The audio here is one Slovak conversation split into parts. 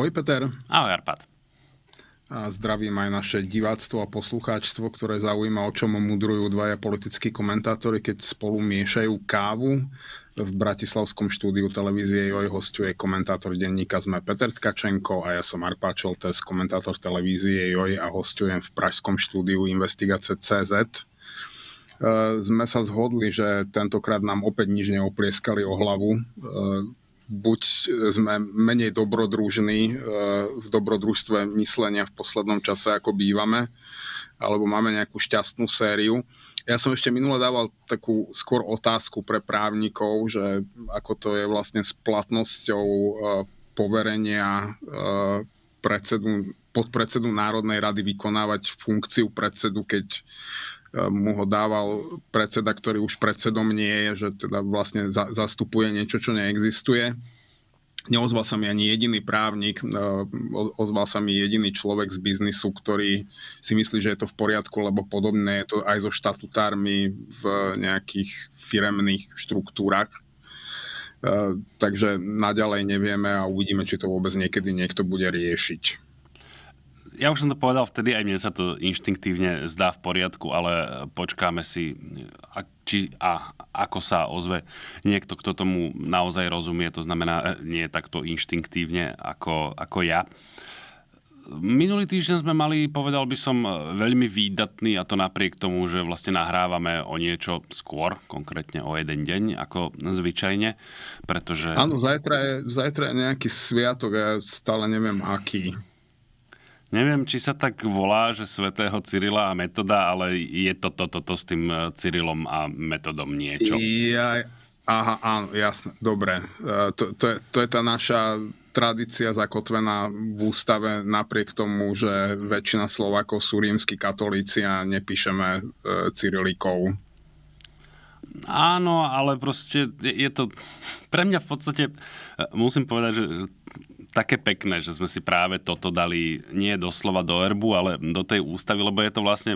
Ahoj Peter. Ahoj Arpad. A zdravím aj naše diváctvo a poslucháčstvo, ktoré zaujíma, o čom mudrujú dvaja politickí komentátori, keď spolu miešajú kávu. V Bratislavskom štúdiu televízie joj hostuje komentátor denníka sme Peter Tkačenko a ja som Arpa Čoltes, komentátor televízie joj a hostujem v pražskom štúdiu Investigace CZ e, sme sa zhodli, že tentokrát nám opäť nič neoplieskali o hlavu e, buď sme menej dobrodružní e, v dobrodružstve myslenia v poslednom čase, ako bývame, alebo máme nejakú šťastnú sériu. Ja som ešte minule dával takú skôr otázku pre právnikov, že ako to je vlastne s platnosťou e, poverenia e, predsedu, podpredsedu Národnej rady vykonávať funkciu predsedu, keď Eh, mu ho dával predseda, ktorý už predsedom nie je, že teda vlastne za, zastupuje niečo, čo neexistuje. Neozval sa mi ani jediný právnik, eh, ozval sa mi jediný človek z biznisu, ktorý si myslí, že je to v poriadku, lebo podobné je to aj so štatutármi v nejakých firemných štruktúrach. Eh, takže naďalej nevieme a uvidíme, či to vôbec niekedy niekto bude riešiť ja už som to povedal vtedy, aj mne sa to inštinktívne zdá v poriadku, ale počkáme si, a, či a ako sa ozve niekto, kto tomu naozaj rozumie, to znamená e, nie takto inštinktívne ako, ako ja. Minulý týždeň sme mali, povedal by som, veľmi výdatný a to napriek tomu, že vlastne nahrávame o niečo skôr, konkrétne o jeden deň, ako zvyčajne, pretože... Áno, zajtra je, zajtra je nejaký sviatok a ja stále neviem aký. Neviem, či sa tak volá, že svetého Cyrila a Metoda, ale je to toto to, to s tým e, Cyrilom a Metodom niečo. Ja, aha, áno, jasne, dobre. E, to, to, je, to je tá naša tradícia zakotvená v ústave napriek tomu, že väčšina Slovákov sú rímsky katolíci a nepíšeme e, Cyrilikov. Áno, ale proste je, je to... Pre mňa v podstate, e, musím povedať, že také pekné, že sme si práve toto dali nie doslova do erbu, ale do tej ústavy, lebo je to vlastne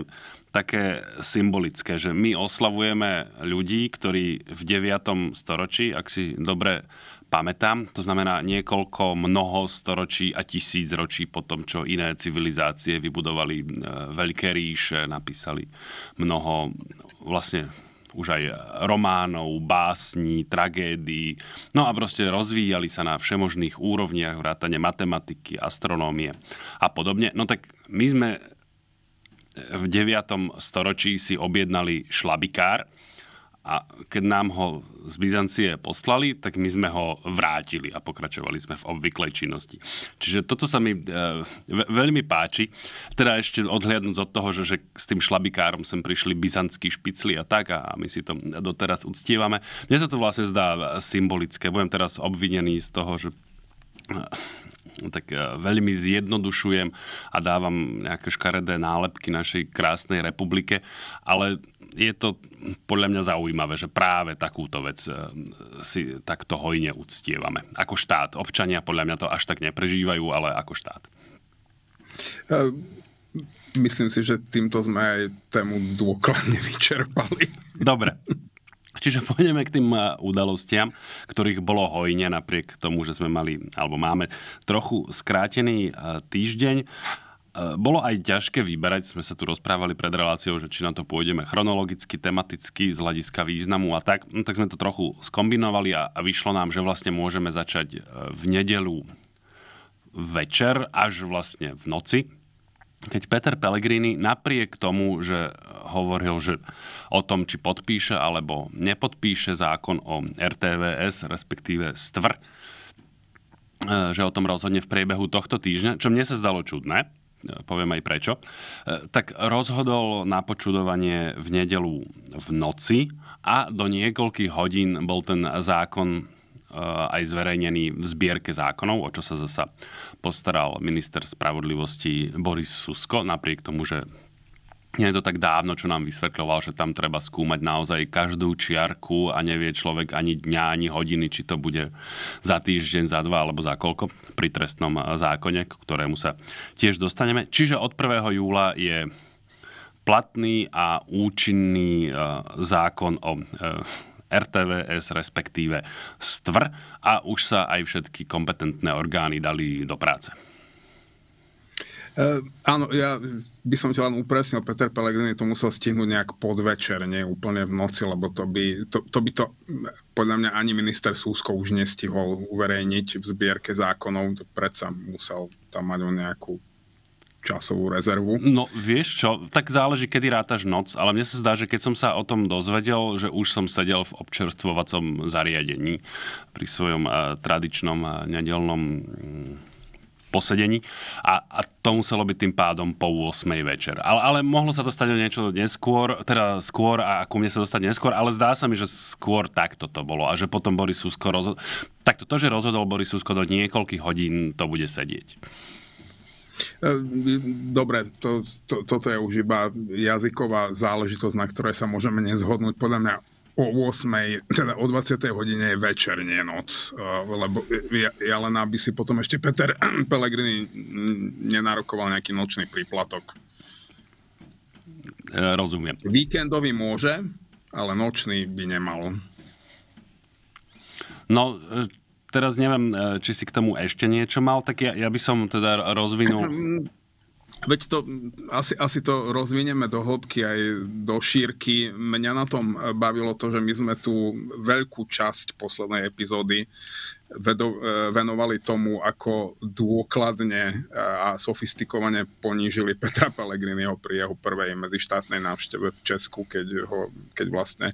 také symbolické, že my oslavujeme ľudí, ktorí v 9. storočí, ak si dobre pamätám, to znamená niekoľko mnoho storočí a tisíc ročí po tom, čo iné civilizácie vybudovali e, veľké ríše, napísali mnoho vlastne už aj románov, básní, tragédií. No a proste rozvíjali sa na všemožných úrovniach, vrátane matematiky, astronómie a podobne. No tak my sme v 9. storočí si objednali šlabikár, a keď nám ho z Byzancie poslali, tak my sme ho vrátili a pokračovali sme v obvyklej činnosti. Čiže toto sa mi e, veľmi páči. Teda ešte odhliadnúť od toho, že, že s tým šlabikárom sem prišli byzantskí špicli a tak a my si to doteraz uctievame. Mne sa to vlastne zdá e, symbolické. Budem teraz obvinený z toho, že e, tak e, veľmi zjednodušujem a dávam nejaké škaredé nálepky našej krásnej republike, ale je to podľa mňa zaujímavé, že práve takúto vec eh, si takto hojne uctievame. Ako štát. Občania podľa mňa to až tak neprežívajú, ale ako štát. Eh, myslím si, že týmto sme aj tému dôkladne vyčerpali. Dobre. Čiže pôjdeme k tým eh, udalostiam, ktorých bolo hojne napriek tomu, že sme mali, alebo máme trochu skrátený týždeň. Eh, bolo aj ťažké vyberať, sme sa tu rozprávali pred reláciou, že či na to pôjdeme chronologicky, tematicky, z hľadiska významu a tak, no, tak sme to trochu skombinovali a, a vyšlo nám, že vlastne môžeme začať eh, v nedelu večer až vlastne v noci, keď Peter Pellegrini napriek tomu, že hovoril že o tom, či podpíše alebo nepodpíše zákon o RTVS, er respektíve stvr, eh, že o tom rozhodne v priebehu tohto týždňa, čo mne sa zdalo čudné, poviem aj prečo, e, tak rozhodol na počudovanie v nedelu v noci a do niekoľkých hodín bol ten zákon e, aj zverejnený v zbierke zákonov, o čo sa zasa postaral minister spravodlivosti Boris Susko, napriek tomu, že nie je to tak dávno, čo nám vysvetľoval, že tam treba skúmať naozaj každú čiarku a nevie človek ani dňa, ani hodiny, či to bude za týždeň, za dva alebo za koľko pri trestnom eh, zákone, k ktorému sa tiež dostaneme. Čiže od 1. júla je platný a účinný eh, zákon o eh, RTVS, respektíve STVR a už sa aj všetky kompetentné orgány dali do práce. Uh, áno, ja by som ťa len upresnil, Peter Pellegrini to musel stihnúť nejak podvečer, nie úplne v noci, lebo to by to, to, by to podľa mňa ani minister Súsko už nestihol uverejniť v zbierke zákonov, to predsa musel tam mať nejakú časovú rezervu. No vieš čo, tak záleží, kedy rátaš noc, ale mne sa zdá, že keď som sa o tom dozvedel, že už som sedel v občerstvovacom zariadení pri svojom uh, tradičnom uh, nedelnom um, posedení a, a to muselo byť tým pádom po 8 večer. Ale, ale mohlo sa dostať o niečo neskôr, teda skôr a ku mne sa dostať neskôr, ale zdá sa mi, že skôr takto to bolo a že potom Boris Susko rozhodol, takto to, že rozhodol Boris Susko do niekoľkých hodín to bude sedieť. E, dobre, to, to, toto je už iba jazyková záležitosť, na ktorej sa môžeme nezhodnúť. Podľa mňa o 8, teda o 20. hodine je večer, nie noc. Lebo len aby si potom ešte Peter Pellegrini nenarokoval nejaký nočný príplatok. Rozumiem. Víkendový môže, ale nočný by nemal. No, e, teraz neviem, e, či si k tomu ešte niečo mal, tak ja, ja by som teda rozvinul... Veď to, asi, asi to rozvinieme do hĺbky aj do šírky. Mňa na tom e, bavilo to, že my sme tu veľkú časť poslednej epizódy vedo, e, venovali tomu, ako dôkladne e, a sofistikovane ponížili Petra Pellegriniho pri jeho prvej medzištátnej návšteve v Česku, keď, ho, keď vlastne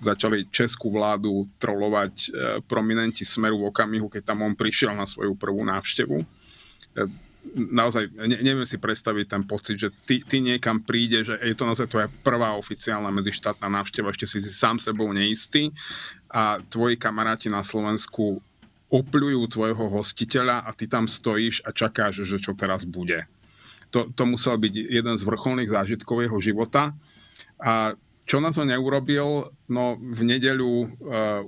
začali českú vládu trolovať prominenti smeru v okamihu, keď tam on prišiel na svoju prvú návštevu naozaj ne, neviem si predstaviť ten pocit, že ty, ty niekam príde, že je to naozaj tvoja prvá oficiálna medzištátna návšteva, ešte si, si sám sebou neistý a tvoji kamaráti na Slovensku opľujú tvojho hostiteľa a ty tam stojíš a čakáš, že čo teraz bude. To, to musel byť jeden z vrcholných zážitkov jeho života a čo na to neurobil? No v nedeľu uh,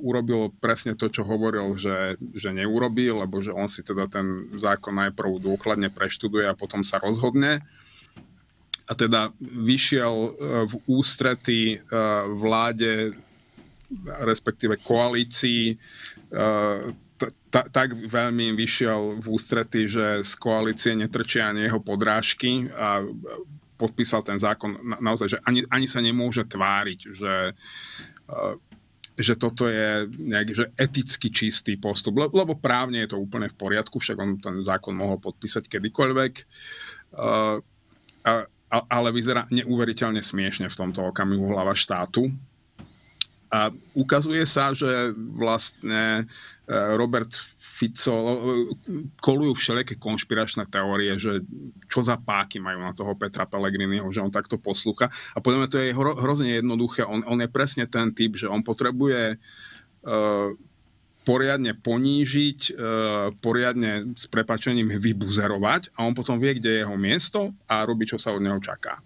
urobil presne to, čo hovoril, že, že neurobil, lebo že on si teda ten zákon najprv dôkladne preštuduje a potom sa rozhodne. A teda vyšiel uh, v ústrety uh, vláde, respektíve koalícii, uh, tak veľmi vyšiel v ústrety, že z koalície netrčia ani jeho podrážky a podpísal ten zákon na, naozaj, že ani, ani sa nemôže tváriť, že e, že toto je nejaký že eticky čistý postup, Le, lebo právne je to úplne v poriadku, však on ten zákon mohol podpísať kedykoľvek, uh, a, ale vyzerá neuveriteľne smiešne v tomto okamihu hlava štátu. A ukazuje sa, že vlastne e, Robert Fico, kolujú všelijaké konšpiračné teórie, že čo za páky majú na toho Petra Pellegriniho, že on takto poslúcha. A podľa mňa to je hro, hrozne jednoduché. On, on je presne ten typ, že on potrebuje uh, poriadne ponížiť, e, poriadne s prepačením vybuzerovať a on potom vie, kde je jeho miesto a robí, čo sa od neho čaká.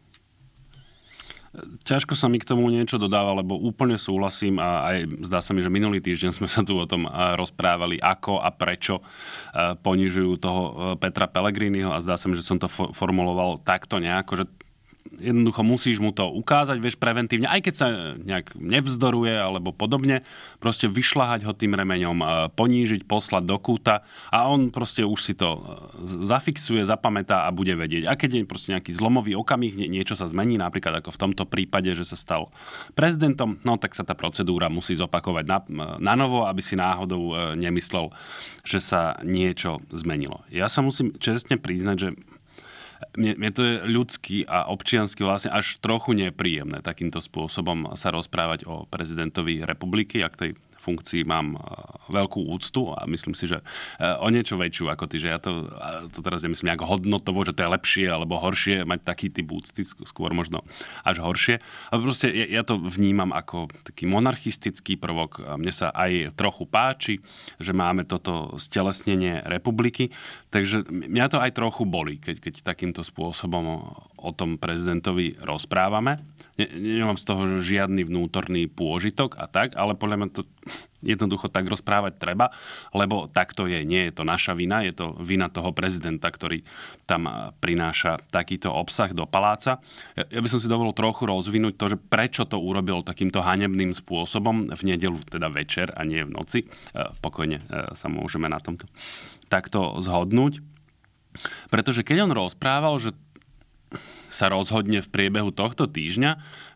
Ťažko sa mi k tomu niečo dodáva, lebo úplne súhlasím a aj zdá sa mi, že minulý týždeň sme sa tu o tom rozprávali, ako a prečo ponižujú toho e, Petra Pellegriniho a zdá sa mi, že som to formuloval takto nejako, že jednoducho musíš mu to ukázať, vieš, preventívne, aj keď sa nejak nevzdoruje alebo podobne, proste vyšľahať ho tým remeňom, e, ponížiť, poslať do kúta a on proste už si to e, zafixuje, zapamätá a bude vedieť. A keď je proste nejaký zlomový okamih, niečo sa zmení, napríklad ako v tomto prípade, že sa stal prezidentom, no tak sa tá procedúra musí zopakovať na, e, na novo, aby si náhodou nemyslel, že sa niečo zmenilo. Ja sa musím čestne priznať, že mne, mne to je ľudský a občiansky vlastne až trochu nepríjemné takýmto spôsobom sa rozprávať o prezidentovi republiky, ak tej funkcii mám e, veľkú úctu a myslím si, že e, o niečo väčšiu ako ty, že ja to, to teraz nemyslím nejak hodnotovo, že to je lepšie alebo horšie mať taký typ úcty, skôr možno až horšie. A proste ja, ja to vnímam ako taký monarchistický prvok. Mne sa aj trochu páči, že máme toto stelesnenie republiky, Takže mňa to aj trochu boli, keď, keď takýmto spôsobom o, tom prezidentovi rozprávame. Ne, nemám z toho žiadny vnútorný pôžitok a tak, ale podľa mňa to jednoducho tak rozprávať treba, lebo takto je. Nie je to naša vina, je to vina toho prezidenta, ktorý tam prináša takýto obsah do paláca. Ja, ja by som si dovolil trochu rozvinúť to, že prečo to urobil takýmto hanebným spôsobom v nedelu, teda večer a nie v noci. E, pokojne e, sa môžeme na tomto takto zhodnúť. Pretože keď on rozprával, že sa rozhodne v priebehu tohto týždňa.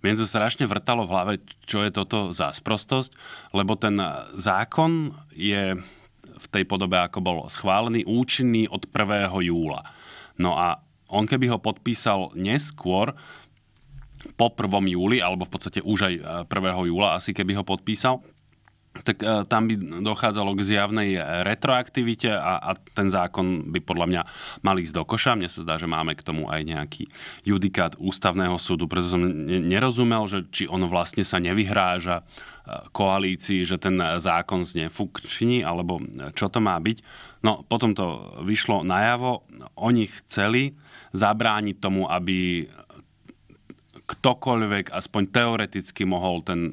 Mne to strašne vrtalo v hlave, čo je toto za sprostosť, lebo ten zákon je v tej podobe, ako bol schválený, účinný od 1. júla. No a on keby ho podpísal neskôr, po 1. júli, alebo v podstate už aj 1. E, júla asi keby ho podpísal, tak e, tam by dochádzalo k zjavnej retroaktivite a, a ten zákon by podľa mňa mal ísť do koša. Mne sa zdá, že máme k tomu aj nejaký judikát ústavného súdu, preto som nerozumel, že či on vlastne sa nevyhráža e, koalícii, že ten zákon znefunkční, alebo čo to má byť. No potom to vyšlo najavo, oni chceli zabrániť tomu, aby ktokoľvek aspoň teoreticky mohol ten e,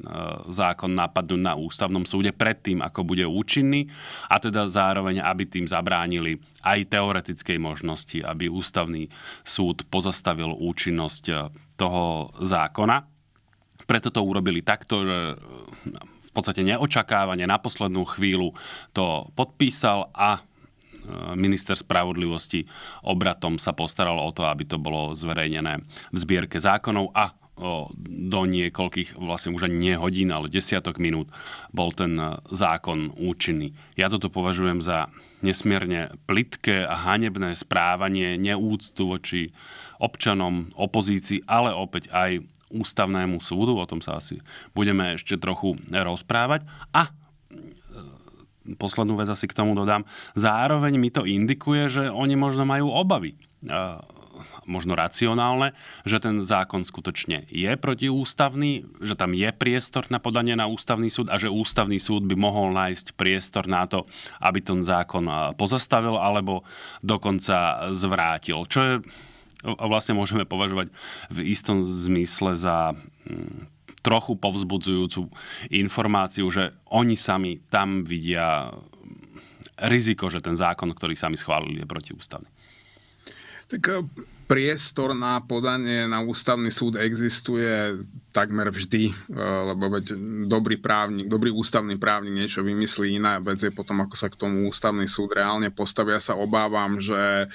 zákon napadnúť na ústavnom súde predtým, ako bude účinný a teda zároveň, aby tým zabránili aj teoretickej možnosti, aby ústavný súd pozastavil účinnosť e, toho zákona. Preto to urobili takto, že e, v podstate neočakávane na poslednú chvíľu to podpísal a minister spravodlivosti obratom sa postaral o to, aby to bolo zverejnené v zbierke zákonov a do niekoľkých, vlastne už ani nie hodín, ale desiatok minút bol ten e, zákon účinný. Ja toto považujem za nesmierne plitké a hanebné správanie, neúctu voči občanom, opozícii, ale opäť aj ústavnému súdu, o tom sa asi budeme ešte trochu rozprávať. A poslednú vec asi k tomu dodám. Zároveň mi to indikuje, že oni možno majú obavy eh, možno racionálne, že ten zákon skutočne je protiústavný, že tam je priestor na podanie na ústavný súd a že ústavný súd by mohol nájsť priestor na to, aby ten zákon eh, pozastavil alebo dokonca zvrátil. Čo je vlastne môžeme považovať v istom zmysle za hm, trochu povzbudzujúcu informáciu, že oni sami tam vidia riziko, že ten zákon, ktorý sami schválili, je protiústavný. Tak e, priestor na podanie na ústavný súd existuje takmer vždy, e, lebo veď dobrý, právnik, dobrý ústavný právnik niečo vymyslí, iná vec je potom, ako sa k tomu ústavný súd reálne postavia. Ja sa obávam, že e,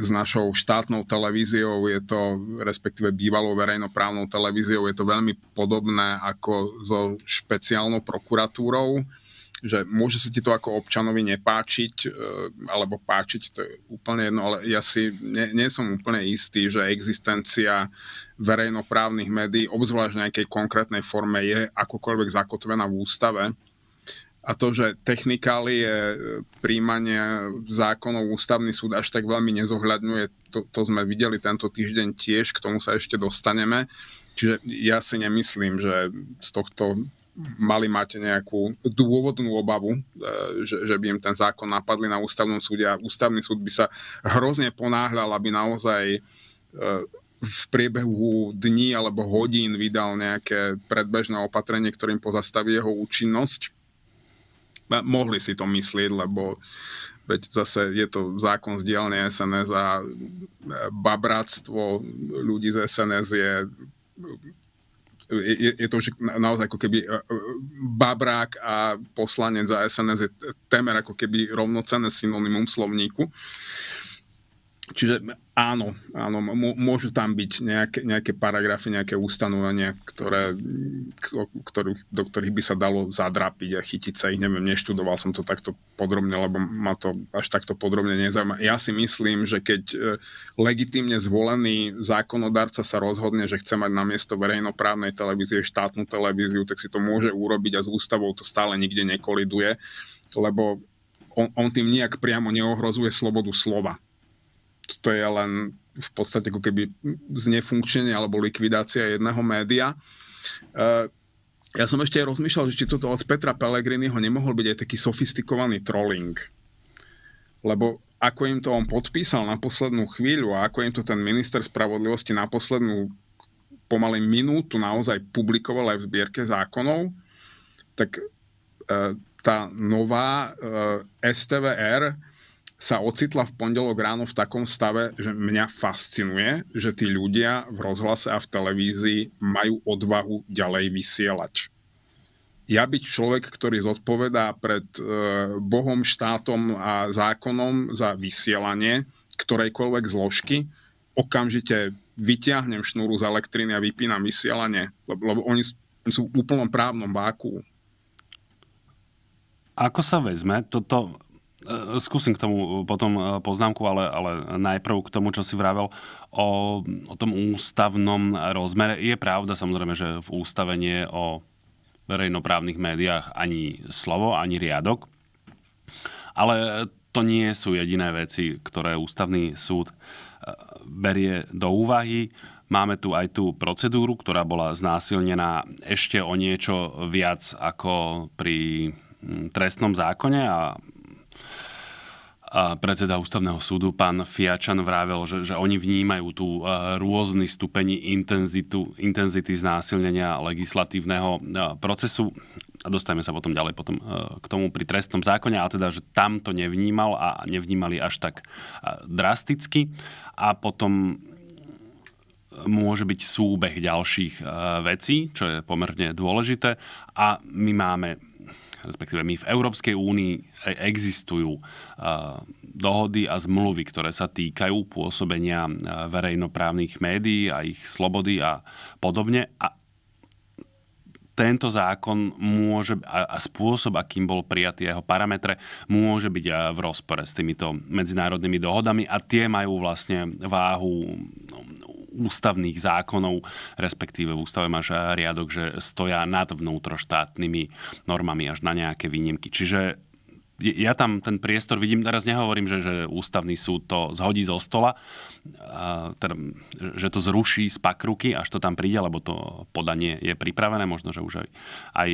s našou štátnou televíziou, je to respektíve bývalou verejnoprávnou televíziou, je to veľmi podobné ako so špeciálnou prokuratúrou, že môže sa ti to ako občanovi nepáčiť, e, alebo páčiť, to je úplne jedno, ale ja si nie, nie som úplne istý, že existencia verejnoprávnych médií, obzvlášť v nejakej konkrétnej forme, je akokoľvek zakotvená v ústave a to, že je e, príjmanie zákonov ústavný súd až tak veľmi nezohľadňuje, to, to sme videli tento týždeň tiež, k tomu sa ešte dostaneme. Čiže ja si nemyslím, že z tohto mali máte nejakú dôvodnú obavu, e, že, že by im ten zákon napadli na ústavnom súde a ústavný súd by sa hrozne ponáhľal, aby naozaj e, v priebehu dní alebo hodín vydal nejaké predbežné opatrenie, ktorým pozastaví jeho účinnosť mohli si to myslieť, lebo veď zase je to zákon z dielne SNS a e, babráctvo ľudí z SNS je je, je to už naozaj ako keby e, e, babrák a poslanec za SNS je temer ako keby rovnocenné synonymum slovníku. Uh, Čiže áno, áno, môžu tam byť nejaké, nejaké paragrafy, nejaké ustanovenia, ktoré, ktorých, do ktorých by sa dalo zadrapiť a chytiť sa ich. Neviem, neštudoval som to takto podrobne, lebo ma to až takto podrobne nezaujíma. Ja si myslím, že keď e, legitimne zvolený zákonodárca sa rozhodne, že chce mať na miesto verejnoprávnej televízie štátnu televíziu, tak si to môže urobiť a s ústavou to stále nikde nekoliduje, lebo on, on tým nejak priamo neohrozuje slobodu slova to je len v podstate ako keby znefunkčenie alebo likvidácia jedného média. E, ja som ešte aj rozmýšľal, že či toto od Petra Pellegriniho nemohol byť aj taký sofistikovaný trolling. Lebo ako im to on podpísal na poslednú chvíľu a ako im to ten minister spravodlivosti na poslednú pomaly minútu naozaj publikoval aj v zbierke zákonov, tak e, tá nová e, STVR sa ocitla v pondelok ráno v takom stave, že mňa fascinuje, že tí ľudia v rozhlase a v televízii majú odvahu ďalej vysielať. Ja byť človek, ktorý zodpovedá pred e, Bohom, štátom a zákonom za vysielanie ktorejkoľvek zložky, okamžite vyťahnem šnúru z elektriny a vypínam vysielanie, lebo, lebo oni sú v úplnom právnom váku. Ako sa vezme toto E, skúsim k tomu e, potom e, poznámku, ale, ale najprv k tomu, čo si vravel o, o tom ústavnom rozmere. Je pravda samozrejme, že v ústave nie je o verejnoprávnych médiách ani slovo, ani riadok. Ale to nie sú jediné veci, ktoré ústavný súd berie do úvahy. Máme tu aj tú procedúru, ktorá bola znásilnená ešte o niečo viac ako pri trestnom zákone a predseda ústavného súdu, pán Fiačan, vravel, že, že oni vnímajú tú e, rôzny stupeň intenzitu, intenzity znásilnenia legislatívneho e, procesu. A dostajme sa potom ďalej potom e, k tomu pri trestnom zákone, a teda, že tam to nevnímal a nevnímali až tak drasticky. A potom môže byť súbeh ďalších vecí, čo je pomerne dôležité. A my máme respektíve my v Európskej únii e, existujú e, dohody a zmluvy, ktoré sa týkajú pôsobenia e, verejnoprávnych médií a ich slobody a podobne. A tento zákon môže, a spôsob, akým bol prijatý jeho parametre, môže byť v rozpore s týmito medzinárodnými dohodami a tie majú vlastne váhu ústavných zákonov, respektíve v ústave máš riadok, že stoja nad vnútroštátnymi normami až na nejaké výnimky. Čiže ja tam ten priestor vidím, teraz nehovorím, že, že ústavný súd to zhodí zo stola, a, teda, že to zruší z pakruky, až to tam príde, lebo to podanie je pripravené, možno, že už aj, aj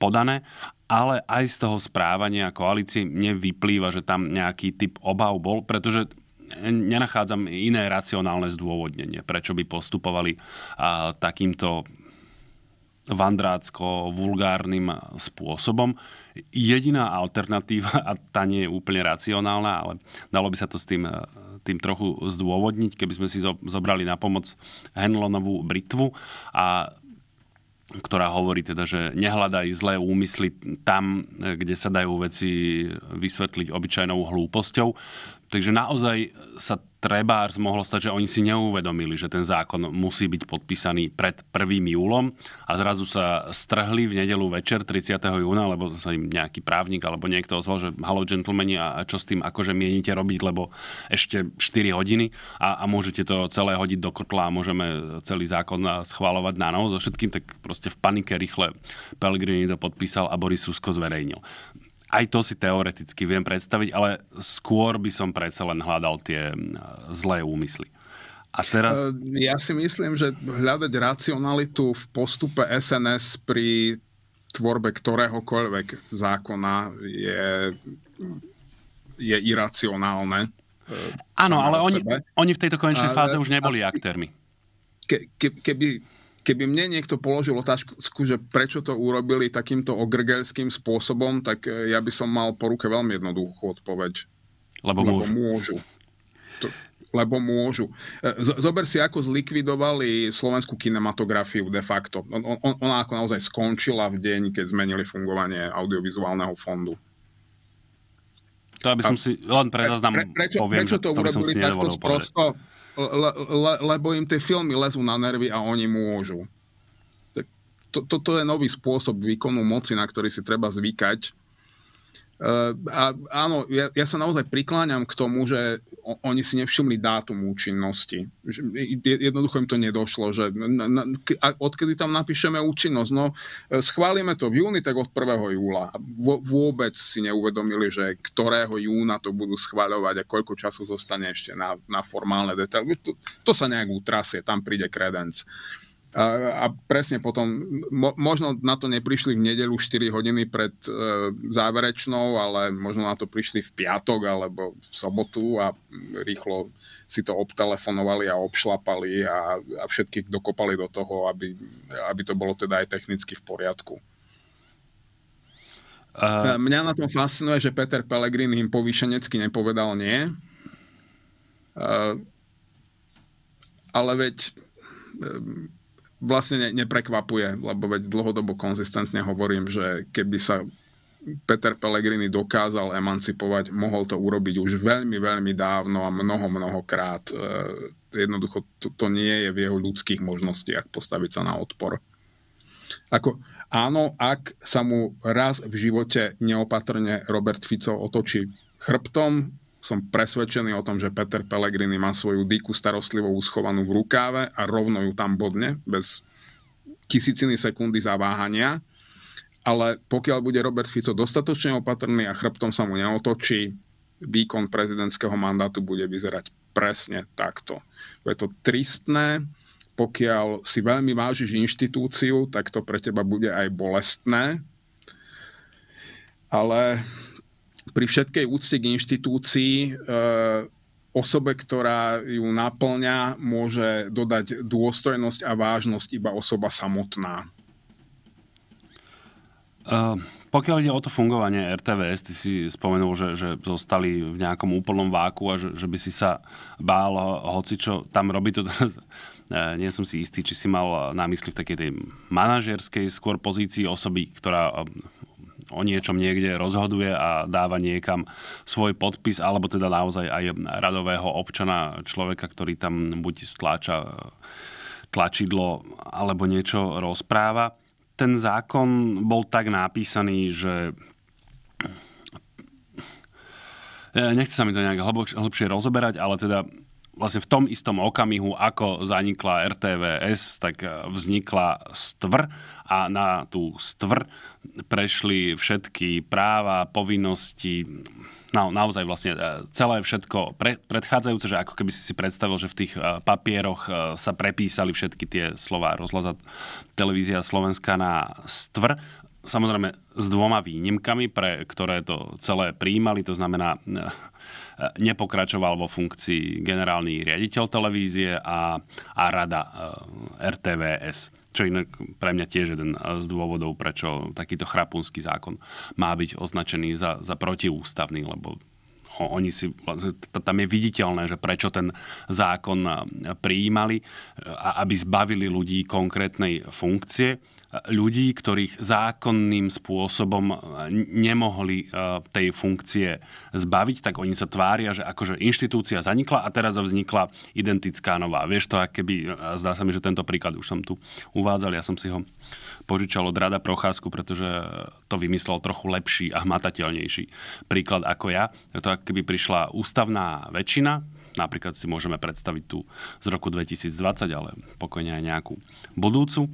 podané, ale aj z toho správania koalície nevyplýva, že tam nejaký typ obav bol, pretože nenachádzam iné racionálne zdôvodnenie, prečo by postupovali a, takýmto vandrácko-vulgárnym spôsobom. Jediná alternatíva, a tá nie je úplne racionálna, ale dalo by sa to s tým, tým trochu zdôvodniť, keby sme si zobrali na pomoc Henlonovú Britvu a ktorá hovorí teda, že nehľadaj zlé úmysly tam, kde sa dajú veci vysvetliť obyčajnou hlúposťou. Takže naozaj sa trebárs mohlo stať, že oni si neuvedomili, že ten zákon musí byť podpísaný pred 1. júlom a zrazu sa strhli v nedelu večer 30. júna, lebo sa im nejaký právnik alebo niekto ozval, že halo gentlemani a čo s tým akože mienite robiť, lebo ešte 4 hodiny a, a môžete to celé hodiť do kotla a môžeme celý zákon schvalovať na novo so všetkým, tak proste v panike rýchle Pellegrini to podpísal a Boris Susko zverejnil aj to si teoreticky viem predstaviť, ale skôr by som predsa len hľadal tie zlé úmysly. A teraz... Ehm, ja si myslím, že hľadať racionalitu v postupe SNS pri tvorbe ktoréhokoľvek zákona je, je iracionálne. Ehm, Áno, ale oni, oni v tejto konečnej ale, fáze už neboli aktérmi. Ke, ke, keby keby mne niekto položil otázku, že prečo to urobili takýmto ogrgelským spôsobom, tak e, ja by som mal po ruke veľmi jednoduchú odpoveď. Lebo, lebo môžu. môžu. To, lebo môžu. E, zober si, ako zlikvidovali slovenskú kinematografiu de facto. On, on, ona ako naozaj skončila v deň, keď zmenili fungovanie audiovizuálneho fondu. To aby som a, si, len pre záznam pre, prečo, poviem, prečo to urobili takto sprosto? Povedať le, le, lebo im tie filmy lezú na nervy a oni môžu. Tak to, toto je nový spôsob výkonu moci, na ktorý si treba zvykať Eh, a áno, ja, ja sa naozaj prikláňam k tomu, že oni si nevšimli dátum účinnosti. Jednoducho im to nedošlo, že na, na, odkedy tam napíšeme účinnosť. No, eh, schválime to v júni, tak od 1. júla. V, vôbec si neuvedomili, že ktorého júna to budú schváľovať a koľko času zostane ešte na, na formálne detaily. To, to sa nejak utrasie, tam príde kredenc. Uh, a, a presne potom, mo, možno na to neprišli v nedelu 4 hodiny pred e, záverečnou, ale možno na to prišli v piatok alebo v sobotu a rýchlo si to obtelefonovali a obšlapali a, a všetkých dokopali do toho, aby, aby to bolo teda aj technicky v poriadku. A... E, mňa na tom fascinuje, že Peter Pellegrin im povýšenecky nepovedal nie. E, ale veď... E, vlastne ne, neprekvapuje, lebo veď dlhodobo konzistentne hovorím, že keby sa Peter Pellegrini dokázal emancipovať, mohol to urobiť už veľmi, veľmi dávno a mnoho, mnohokrát. E, jednoducho to, to nie je v jeho ľudských možnostiach postaviť sa na odpor. Ako, áno, ak sa mu raz v živote neopatrne Robert Fico otočí chrbtom, som presvedčený o tom, že Peter Pellegrini má svoju dýku starostlivo uschovanú v rukáve a rovno ju tam bodne, bez tisíciny sekundy zaváhania. Ale pokiaľ bude Robert Fico dostatočne opatrný a chrbtom sa mu neotočí, výkon prezidentského mandátu bude vyzerať presne takto. Je to tristné, pokiaľ si veľmi vážiš inštitúciu, tak to pre teba bude aj bolestné, ale pri všetkej úcte k inštitúcii e, osobe, ktorá ju naplňa, môže dodať dôstojnosť a vážnosť iba osoba samotná. Uh, pokiaľ ide o to fungovanie RTVS, ty si spomenul, že, že zostali v nejakom úplnom váku a že, že by si sa bál hoci čo tam robí to teraz. E, nie som si istý, či si mal na mysli v takej tej manažerskej skôr pozícii osoby, ktorá o niečom niekde rozhoduje a dáva niekam svoj podpis, alebo teda naozaj aj radového občana, človeka, ktorý tam buď stláča tlačidlo alebo niečo rozpráva. Ten zákon bol tak napísaný, že nechce sa mi to nejak hlbšie rozoberať, ale teda vlastne v tom istom okamihu, ako zanikla RTVS, tak vznikla stvr a na tú stvr prešli všetky práva, povinnosti, na, naozaj vlastne e, celé všetko pre, predchádzajúce, že ako keby si si predstavil, že v tých e, papieroch e, sa prepísali všetky tie slova. Rozhlaza televízia Slovenska na stvr, samozrejme s dvoma výnimkami, pre ktoré to celé prijímali, to znamená nepokračoval vo funkcii generálny riaditeľ televízie a, a rada RTVS čo inak pre mňa tiež jeden z dôvodov, prečo takýto chrapunský zákon má byť označený za, za protiústavný, lebo oni si, vlastne, tam je viditeľné, že prečo ten zákon prijímali, aby zbavili ľudí konkrétnej funkcie ľudí, ktorých zákonným spôsobom e, nemohli e, tej funkcie zbaviť, tak oni sa tvária, že akože inštitúcia zanikla a teraz vznikla identická nová. Vieš to, keby, e, zdá sa mi, že tento príklad už som tu uvádzal, ja som si ho požičal od Rada Procházku, pretože to vymyslel trochu lepší a hmatateľnejší príklad ako ja. Je to, keby prišla ústavná väčšina, napríklad si môžeme predstaviť tu z roku 2020, ale pokojne aj nejakú budúcu,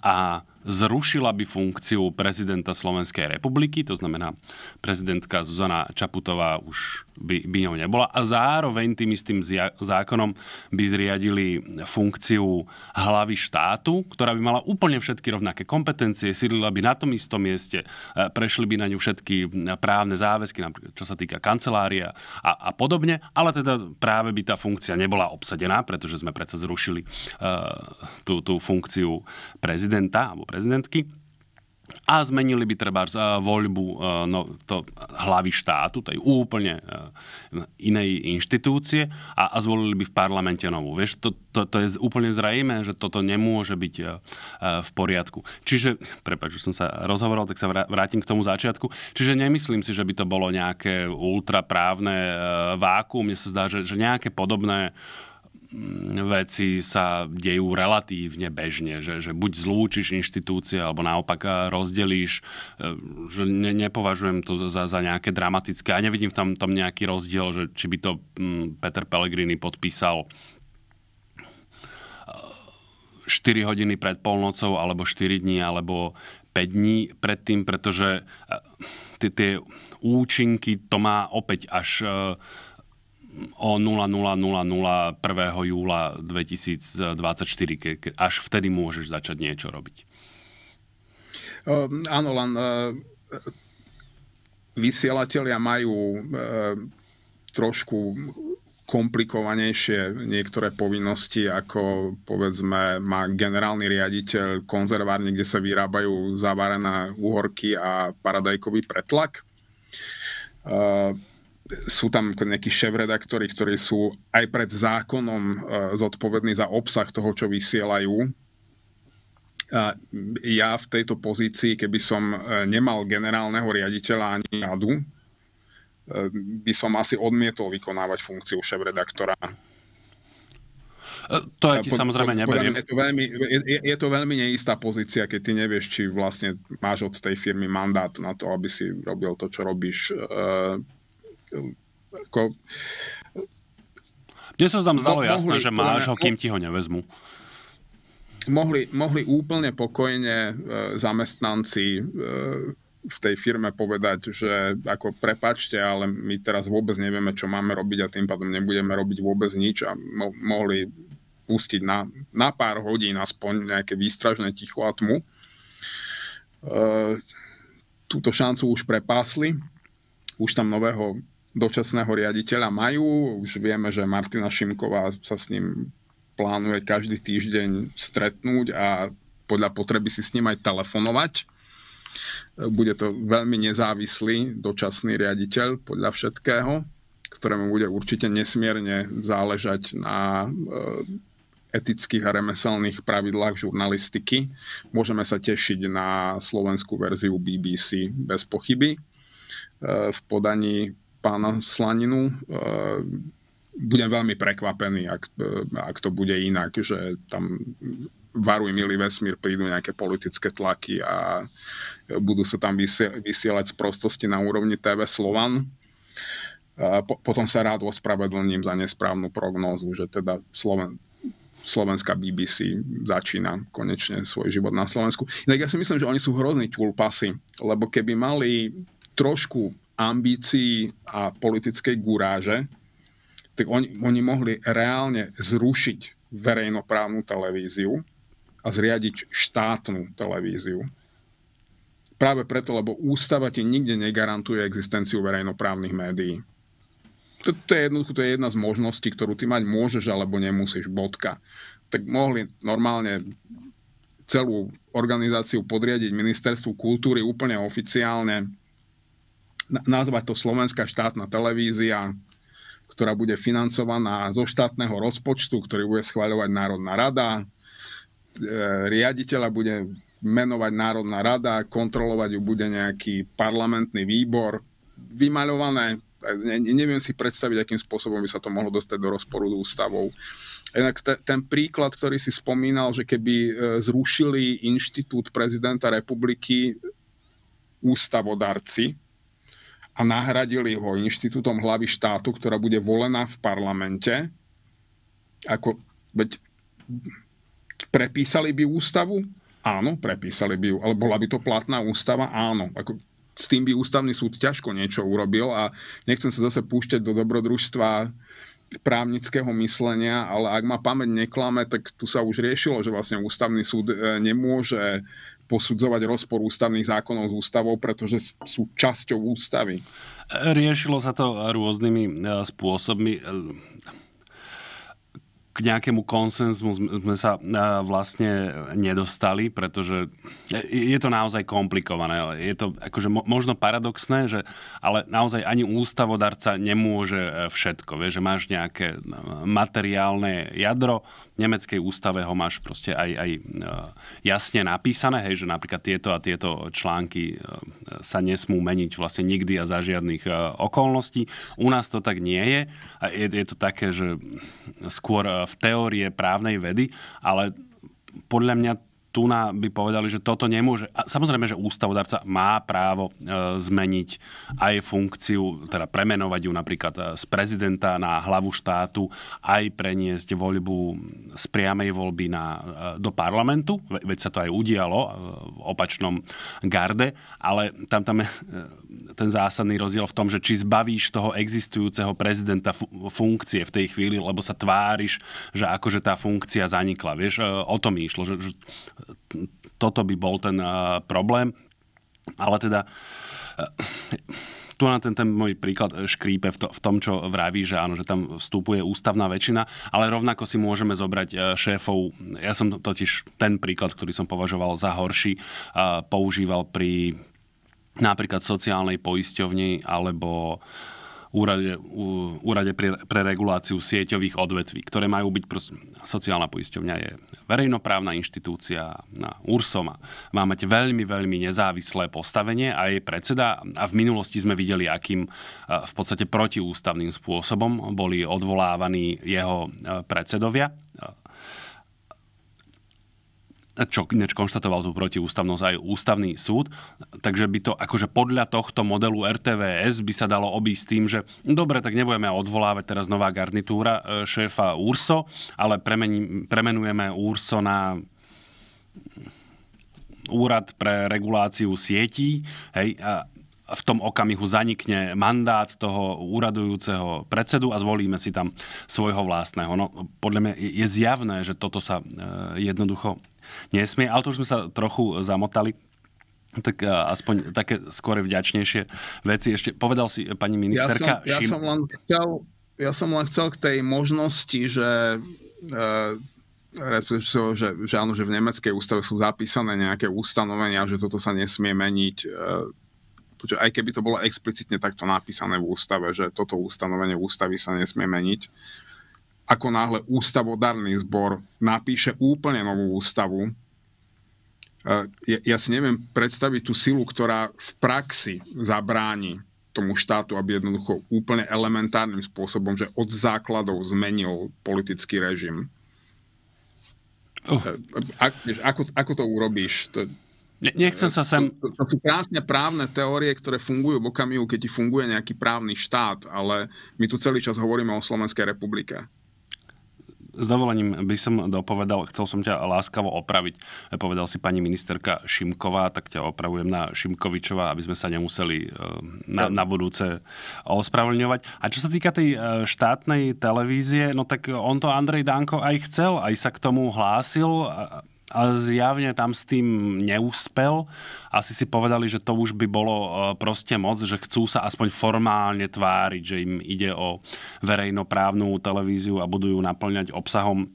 a zrušila by funkciu prezidenta Slovenskej republiky, to znamená prezidentka Zuzana Čaputová už by, by ňou nebola. A zároveň tým istým zja- zákonom by zriadili funkciu hlavy štátu, ktorá by mala úplne všetky rovnaké kompetencie, sídlila by na tom istom mieste, e, prešli by na ňu všetky e, právne záväzky, napríklad čo sa týka kancelária a, a podobne, ale teda práve by tá funkcia nebola obsadená, pretože sme predsa zrušili uh, tú, tú funkciu prezidenta alebo prezidentky a zmenili by treba e, voľbu e, no, to, hlavy štátu, tej úplne e, inej inštitúcie a, a zvolili by v parlamente novú. Vieš, to, to, to je úplne zrejme, že toto nemôže byť v poriadku. Čiže, prepáč, už som sa rozhovoril, tak sa vrátim k tomu začiatku. Čiže nemyslím si, že by to bolo nejaké ultraprávne vákuum. Mne sa zdá, že, že nejaké podobné uh, Mm, veci sa dejú relatívne bežne, že, že buď zlúčiš inštitúcie, alebo naopak e, rozdelíš, e, že ne, nepovažujem to za, za nejaké dramatické. A nevidím tam, tam nejaký rozdiel, že či by to mm, Peter Pellegrini podpísal 4 e, hodiny pred polnocou, alebo 4 dní, alebo 5 dní predtým, pretože tie účinky to má opäť až o 0000 1. júla 2024, ke, až vtedy môžeš začať niečo robiť. Uh, áno, len uh, vysielatelia majú uh, trošku komplikovanejšie niektoré povinnosti, ako povedzme má generálny riaditeľ konzervárne, kde sa vyrábajú zavárané úhorky a paradajkový pretlak. Ehm, sú tam nejakí šéf-redaktori, ktorí sú aj pred zákonom eh, zodpovední za obsah toho, čo vysielajú. A ja v tejto pozícii, keby som eh, nemal generálneho riaditeľa ani radu, eh, by som asi odmietol vykonávať funkciu šéf-redaktora. To ja ti po, samozrejme neberiem. Je to, veľmi, je, je to veľmi neistá pozícia, keď ty nevieš, či vlastne máš od tej firmy mandát na to, aby si robil to, čo robíš ako... Mne sa tam zdalo jasné, že máš ho, kým ti ho nevezmu mohli, mohli úplne pokojne e, zamestnanci e, v tej firme povedať, že ako prepačte, ale my teraz vôbec nevieme, čo máme robiť a tým pádom nebudeme robiť vôbec nič a mo- mohli pustiť na, na pár hodín aspoň nejaké výstražné ticho a tmu. E, túto šancu už prepásli. Už tam nového dočasného riaditeľa majú. Už vieme, že Martina Šimková sa s ním plánuje každý týždeň stretnúť a podľa potreby si s ním aj telefonovať. Bude to veľmi nezávislý dočasný riaditeľ podľa všetkého, ktorému bude určite nesmierne záležať na e, etických a remeselných pravidlách žurnalistiky. Môžeme sa tešiť na slovenskú verziu BBC bez pochyby e, v podaní pána Slaninu. E, budem veľmi prekvapený, ak, e, ak to bude inak, že tam varuj milý vesmír, prídu nejaké politické tlaky a budú sa tam vysielať z prostosti na úrovni TV Slovan. E, po, potom sa rád ospravedlním za nesprávnu prognózu, že teda Sloven, slovenská BBC začína konečne svoj život na Slovensku. Inak ja si myslím, že oni sú hrozní tulpasy, lebo keby mali trošku ambícií a politickej guráže, tak oni, oni mohli reálne zrušiť verejnoprávnu televíziu a zriadiť štátnu televíziu. Práve preto, lebo ústava ti nikde negarantuje existenciu verejnoprávnych médií. To, to, je jedno, to je jedna z možností, ktorú ty mať môžeš alebo nemusíš, bodka. Tak mohli normálne celú organizáciu podriadiť ministerstvu kultúry úplne oficiálne nazvať to Slovenská štátna televízia, ktorá bude financovaná zo štátneho rozpočtu, ktorý bude schváľovať Národná rada. E, riaditeľa bude menovať Národná rada, kontrolovať ju bude nejaký parlamentný výbor. Vymaľované, neviem si predstaviť, akým spôsobom by sa to mohlo dostať do rozporu s ústavou. Jednak te, ten príklad, ktorý si spomínal, že keby e, zrušili inštitút prezidenta republiky ústavodarci, a nahradili ho inštitútom hlavy štátu, ktorá bude volená v parlamente, ako, veď, prepísali by ústavu? Áno, prepísali by ju. Ale bola by to platná ústava? Áno. Ako, s tým by ústavný súd ťažko niečo urobil a nechcem sa zase púšťať do dobrodružstva právnického myslenia, ale ak ma pamäť neklame, tak tu sa už riešilo, že vlastne ústavný súd e, nemôže posudzovať rozpor ústavných zákonov s ústavou, pretože sú časťou ústavy. Riešilo sa to rôznymi e, spôsobmi e, k nejakému konsenzmu sme sa vlastne nedostali, pretože je to naozaj komplikované. Je to akože možno paradoxné, že, ale naozaj ani ústavodarca nemôže e, všetko. Vieš, že máš nejaké e, materiálne jadro, nemeckej ústave ho máš proste aj, aj e, jasne napísané, hej, že napríklad tieto a tieto články e, sa nesmú meniť vlastne nikdy a za žiadnych e, okolností. U nás to tak nie je. A je, je to také, že skôr v teórie právnej vedy, ale podľa mňa tu by povedali, že toto nemôže. A samozrejme, že ústavodárca má právo e, zmeniť aj funkciu, teda premenovať ju napríklad e, z prezidenta na hlavu štátu, aj preniesť voľbu z priamej voľby na, e, do parlamentu, veď sa to aj udialo e, v opačnom garde, ale tam, tam je, e, ten zásadný rozdiel v tom, že či zbavíš toho existujúceho prezidenta funkcie v tej chvíli, lebo sa tváriš, že akože tá funkcia zanikla. Vieš, e, o to mi išlo, že, že toto by bol ten e, problém. Ale teda e, tu na ten, ten môj príklad škrípe v, to, v tom, čo vraví, že áno, že tam vstupuje ústavná väčšina, ale rovnako si môžeme zobrať šéfov. Ja som totiž ten príklad, ktorý som považoval za horší, používal pri napríklad sociálnej poisťovni alebo úrade, úrade pre, pre reguláciu sieťových odvetví, ktoré majú byť, prost, sociálna poisťovňa je verejnoprávna inštitúcia na Ursoma. Má mať veľmi, veľmi nezávislé postavenie a jej predseda, a v minulosti sme videli, akým e, v podstate protiústavným spôsobom boli odvolávaní jeho e, predsedovia e, čo ináč konštatoval tú protiústavnosť aj ústavný súd, takže by to akože podľa tohto modelu RTVS by sa dalo obísť tým, že dobre, tak nebudeme odvolávať teraz nová garnitúra e, šéfa URSO, ale premení, premenujeme URSO na úrad pre reguláciu sietí, hej, a v tom okamihu zanikne mandát toho úradujúceho predsedu a zvolíme si tam svojho vlastného. No, podľa mňa je zjavné, že toto sa e, jednoducho nesmie, ale to už sme sa trochu zamotali tak e, aspoň také skôr vďačnejšie veci. Ešte povedal si e, pani ministerka... Ja som, ja som, len, chcel, ja som len chcel k tej možnosti, že e, že, že áno, že v nemeckej ústave sú zapísané nejaké ustanovenia, že toto sa nesmie meniť. E, aj keby to bolo explicitne takto napísané v ústave, že toto ustanovenie ústavy sa nesmie meniť, ako náhle ústavodarný zbor napíše úplne novú ústavu, e, ja, ja si neviem predstaviť tú silu, ktorá v praxi zabráni tomu štátu, aby jednoducho úplne elementárnym spôsobom, že od základov zmenil politický režim. Oh. E, A, vieš, ako, ako to urobíš? To, ne, nechcem sa sem... To, to, to sú krásne právne teórie, ktoré fungujú v okamihu, keď ti funguje nejaký právny štát, ale my tu celý čas hovoríme o Slovenskej republike s dovolením by som dopovedal, chcel som ťa láskavo opraviť. Povedal si pani ministerka Šimková, tak ťa opravujem na Šimkovičová, aby sme sa nemuseli e, na, na budúce ospravedlňovať. A čo sa týka tej e, štátnej televízie, no tak on to Andrej Danko aj chcel, aj sa k tomu hlásil ale zjavne tam s tým neúspel. Asi si povedali, že to už by bolo e, proste moc, že chcú sa aspoň formálne tváriť, že im ide o verejnoprávnu televíziu a budú ju naplňať obsahom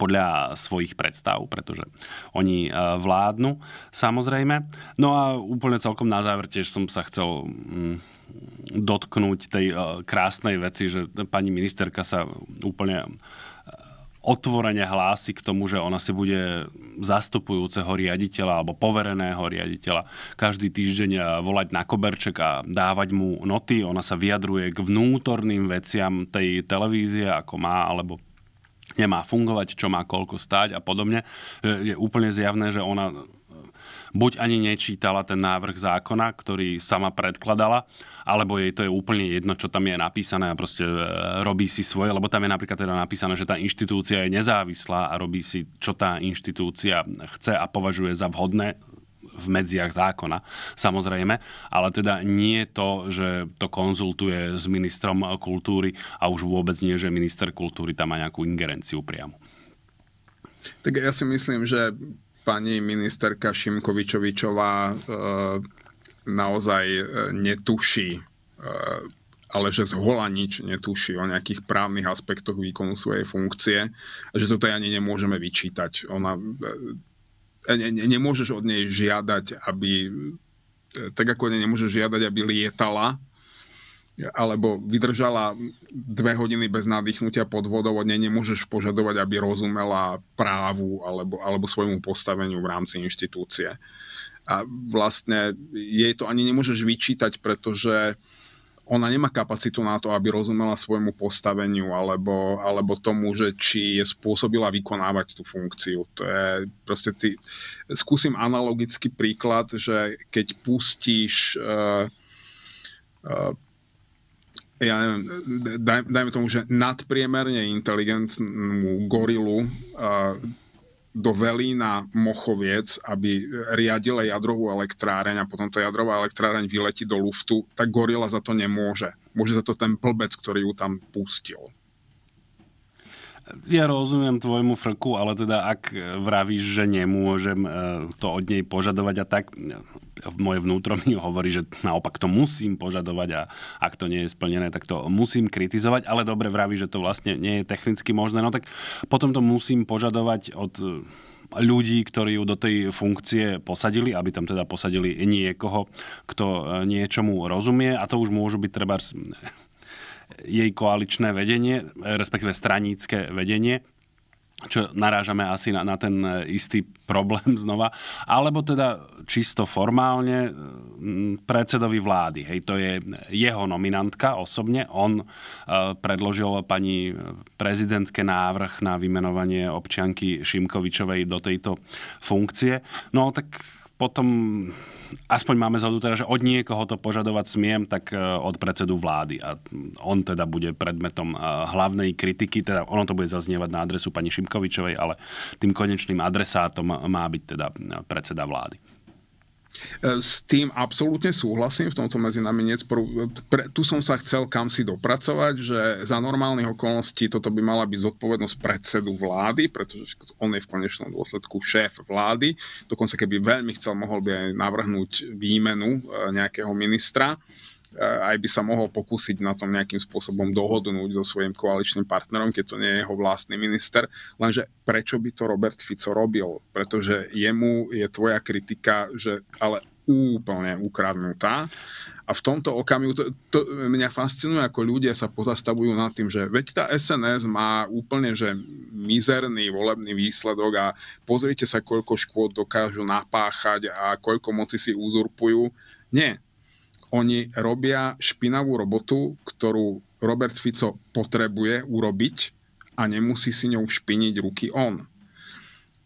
podľa svojich predstav, pretože oni e, vládnu, samozrejme. No a úplne celkom na záver tiež som sa chcel mm, dotknúť tej e, krásnej veci, že pani ministerka sa úplne otvorene hlási k tomu, že ona si bude zastupujúceho riaditeľa alebo povereného riaditeľa každý týždeň eh, volať na koberček a dávať mu noty. Ona sa vyjadruje k vnútorným veciam tej televízie, ako má alebo nemá fungovať, čo má koľko stáť a podobne. Je úplne zjavné, že ona eh, buď ani nečítala ten návrh zákona, ktorý sama predkladala, alebo jej to je úplne jedno, čo tam je napísané a proste e, robí si svoje, lebo tam je napríklad teda napísané, že tá inštitúcia je nezávislá a robí si, čo tá inštitúcia chce a považuje za vhodné v medziach zákona, samozrejme, ale teda nie je to, že to konzultuje s ministrom kultúry a už vôbec nie, že minister kultúry tam má nejakú ingerenciu priamo. Tak ja si myslím, že pani ministerka Šimkovičovičová e, naozaj e, netuší, e, ale že z hola nič netuší o nejakých právnych aspektoch výkonu svojej funkcie a že toto ani nemôžeme vyčítať. Ona, e, ne, ne, nemôžeš od nej žiadať, aby tak ako ne, nemôžeš žiadať, aby lietala, alebo vydržala dve hodiny bez nadýchnutia pod vodou od nej nemôžeš požadovať, aby rozumela právu alebo, alebo svojmu postaveniu v rámci inštitúcie a vlastne jej to ani nemôžeš vyčítať, pretože ona nemá kapacitu na to, aby rozumela svojmu postaveniu alebo, alebo tomu, že či je spôsobila vykonávať tú funkciu. To je proste ty... Skúsim analogický príklad, že keď pustíš uh, uh, ja neviem, daj, dajme tomu, že nadpriemerne inteligentnú gorilu uh, do Velína Mochoviec, aby riadila jadrovú elektráreň a potom tá jadrová elektráreň vyletí do luftu, tak Gorila za to nemôže. Môže za to ten plbec, ktorý ju tam pustil. Ja rozumiem tvojmu frku, ale teda ak vravíš, že nemôžem eh, to od nej požadovať a tak, moje vnútro mi hovorí, že naopak to musím požadovať a ak to nie je splnené, tak to musím kritizovať, ale dobre vraví, že to vlastne nie je technicky možné, no tak potom to musím požadovať od eh, ľudí, ktorí ju do tej funkcie posadili, aby tam teda posadili niekoho, kto eh, niečomu rozumie a to už môžu byť treba eh, jej koaličné vedenie, respektíve stranícke vedenie, čo narážame asi na, na ten e, istý problém znova, alebo teda čisto formálne e, predsedovi vlády. Hej, to je jeho nominantka osobne. On e, predložil pani prezidentke návrh na vymenovanie občianky Šimkovičovej do tejto funkcie. No tak potom aspoň máme zhodu teda, že od niekoho to požadovať smiem, tak e, od predsedu vlády. A on teda bude predmetom e, hlavnej kritiky, teda ono to bude zaznievať na adresu pani Šimkovičovej, ale tým konečným adresátom má byť teda e, predseda vlády. E, s tým absolútne súhlasím, v tomto medzi nami nesporu, tu som sa chcel kam si dopracovať, že za normálnych okolností toto by mala byť zodpovednosť predsedu vlády, pretože on je v konečnom dôsledku šéf vlády, dokonca keby veľmi chcel, mohol by aj navrhnúť výmenu e, nejakého ministra Eh, aj by sa mohol pokúsiť na tom nejakým spôsobom dohodnúť so svojím koaličným partnerom, keď to nie je jeho vlastný minister. Lenže prečo by to Robert Fico robil? Pretože jemu je tvoja kritika, že ale úplne ukradnutá. A v tomto okamihu, to, to mňa fascinuje, ako ľudia sa pozastavujú nad tým, že veď tá SNS má úplne že mizerný volebný výsledok a pozrite sa, koľko škôd dokážu napáchať a koľko moci si uzurpujú. Nie, oni robia špinavú robotu, ktorú Robert Fico potrebuje urobiť a nemusí si ňou špiniť ruky on.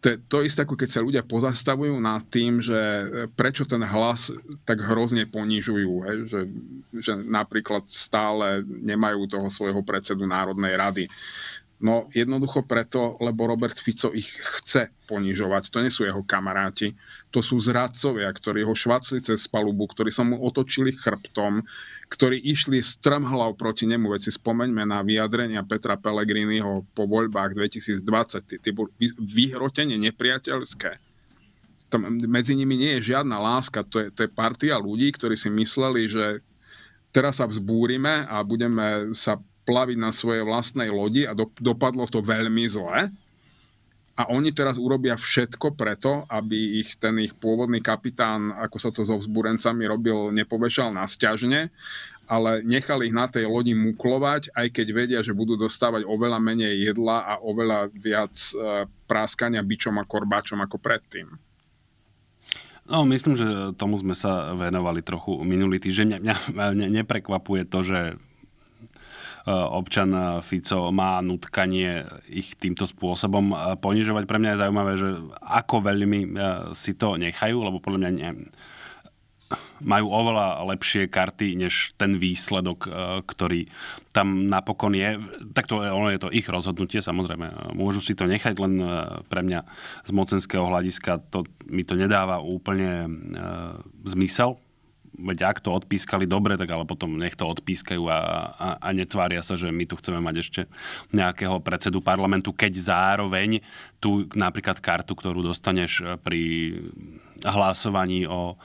To je to isté, ako keď sa ľudia pozastavujú nad tým, že e, prečo ten hlas tak hrozne ponižujú. Že, že napríklad stále nemajú toho svojho predsedu Národnej rady. No jednoducho preto, lebo Robert Fico ich chce ponižovať. To nie sú jeho kamaráti, to sú zradcovia, ktorí ho švácli cez palubu, ktorí sa mu otočili chrbtom, ktorí išli strmhlav proti nemu. Veď si spomeňme na vyjadrenia Petra Pellegriniho po voľbách 2020. Tie boli vyhrotene nepriateľské. Tam medzi nimi nie je žiadna láska. To je, to je partia ľudí, ktorí si mysleli, že teraz sa vzbúrime a budeme sa plaviť na svojej vlastnej lodi a do, dopadlo to veľmi zle. A oni teraz urobia všetko preto, aby ich ten ich pôvodný kapitán, ako sa to so vzburencami robil, nepovešal na stiažne, ale nechali ich na tej lodi muklovať, aj keď vedia, že budú dostávať oveľa menej jedla a oveľa viac e, práskania bičom a korbáčom ako predtým. No, myslím, že tomu sme sa venovali trochu minulý týždeň. Mňa, mňa neprekvapuje to, že E, občan e, Fico má nutkanie ich týmto spôsobom e, ponižovať. Pre mňa je zaujímavé, že ako veľmi si to nechajú, lebo podľa mňa nie, majú oveľa lepšie karty, než ten výsledok, ktorý tam napokon je. Takto ono je to ich rozhodnutie, samozrejme. Môžu si to nechať, len pre mňa z mocenského hľadiska to, mi to nedáva úplne e, zmysel, veď ak to odpískali dobre, tak ale potom nech to odpískajú a, a, a netvária sa, že my tu chceme mať ešte nejakého predsedu parlamentu, keď zároveň tu napríklad kartu, ktorú dostaneš eh, pri hlasovaní o,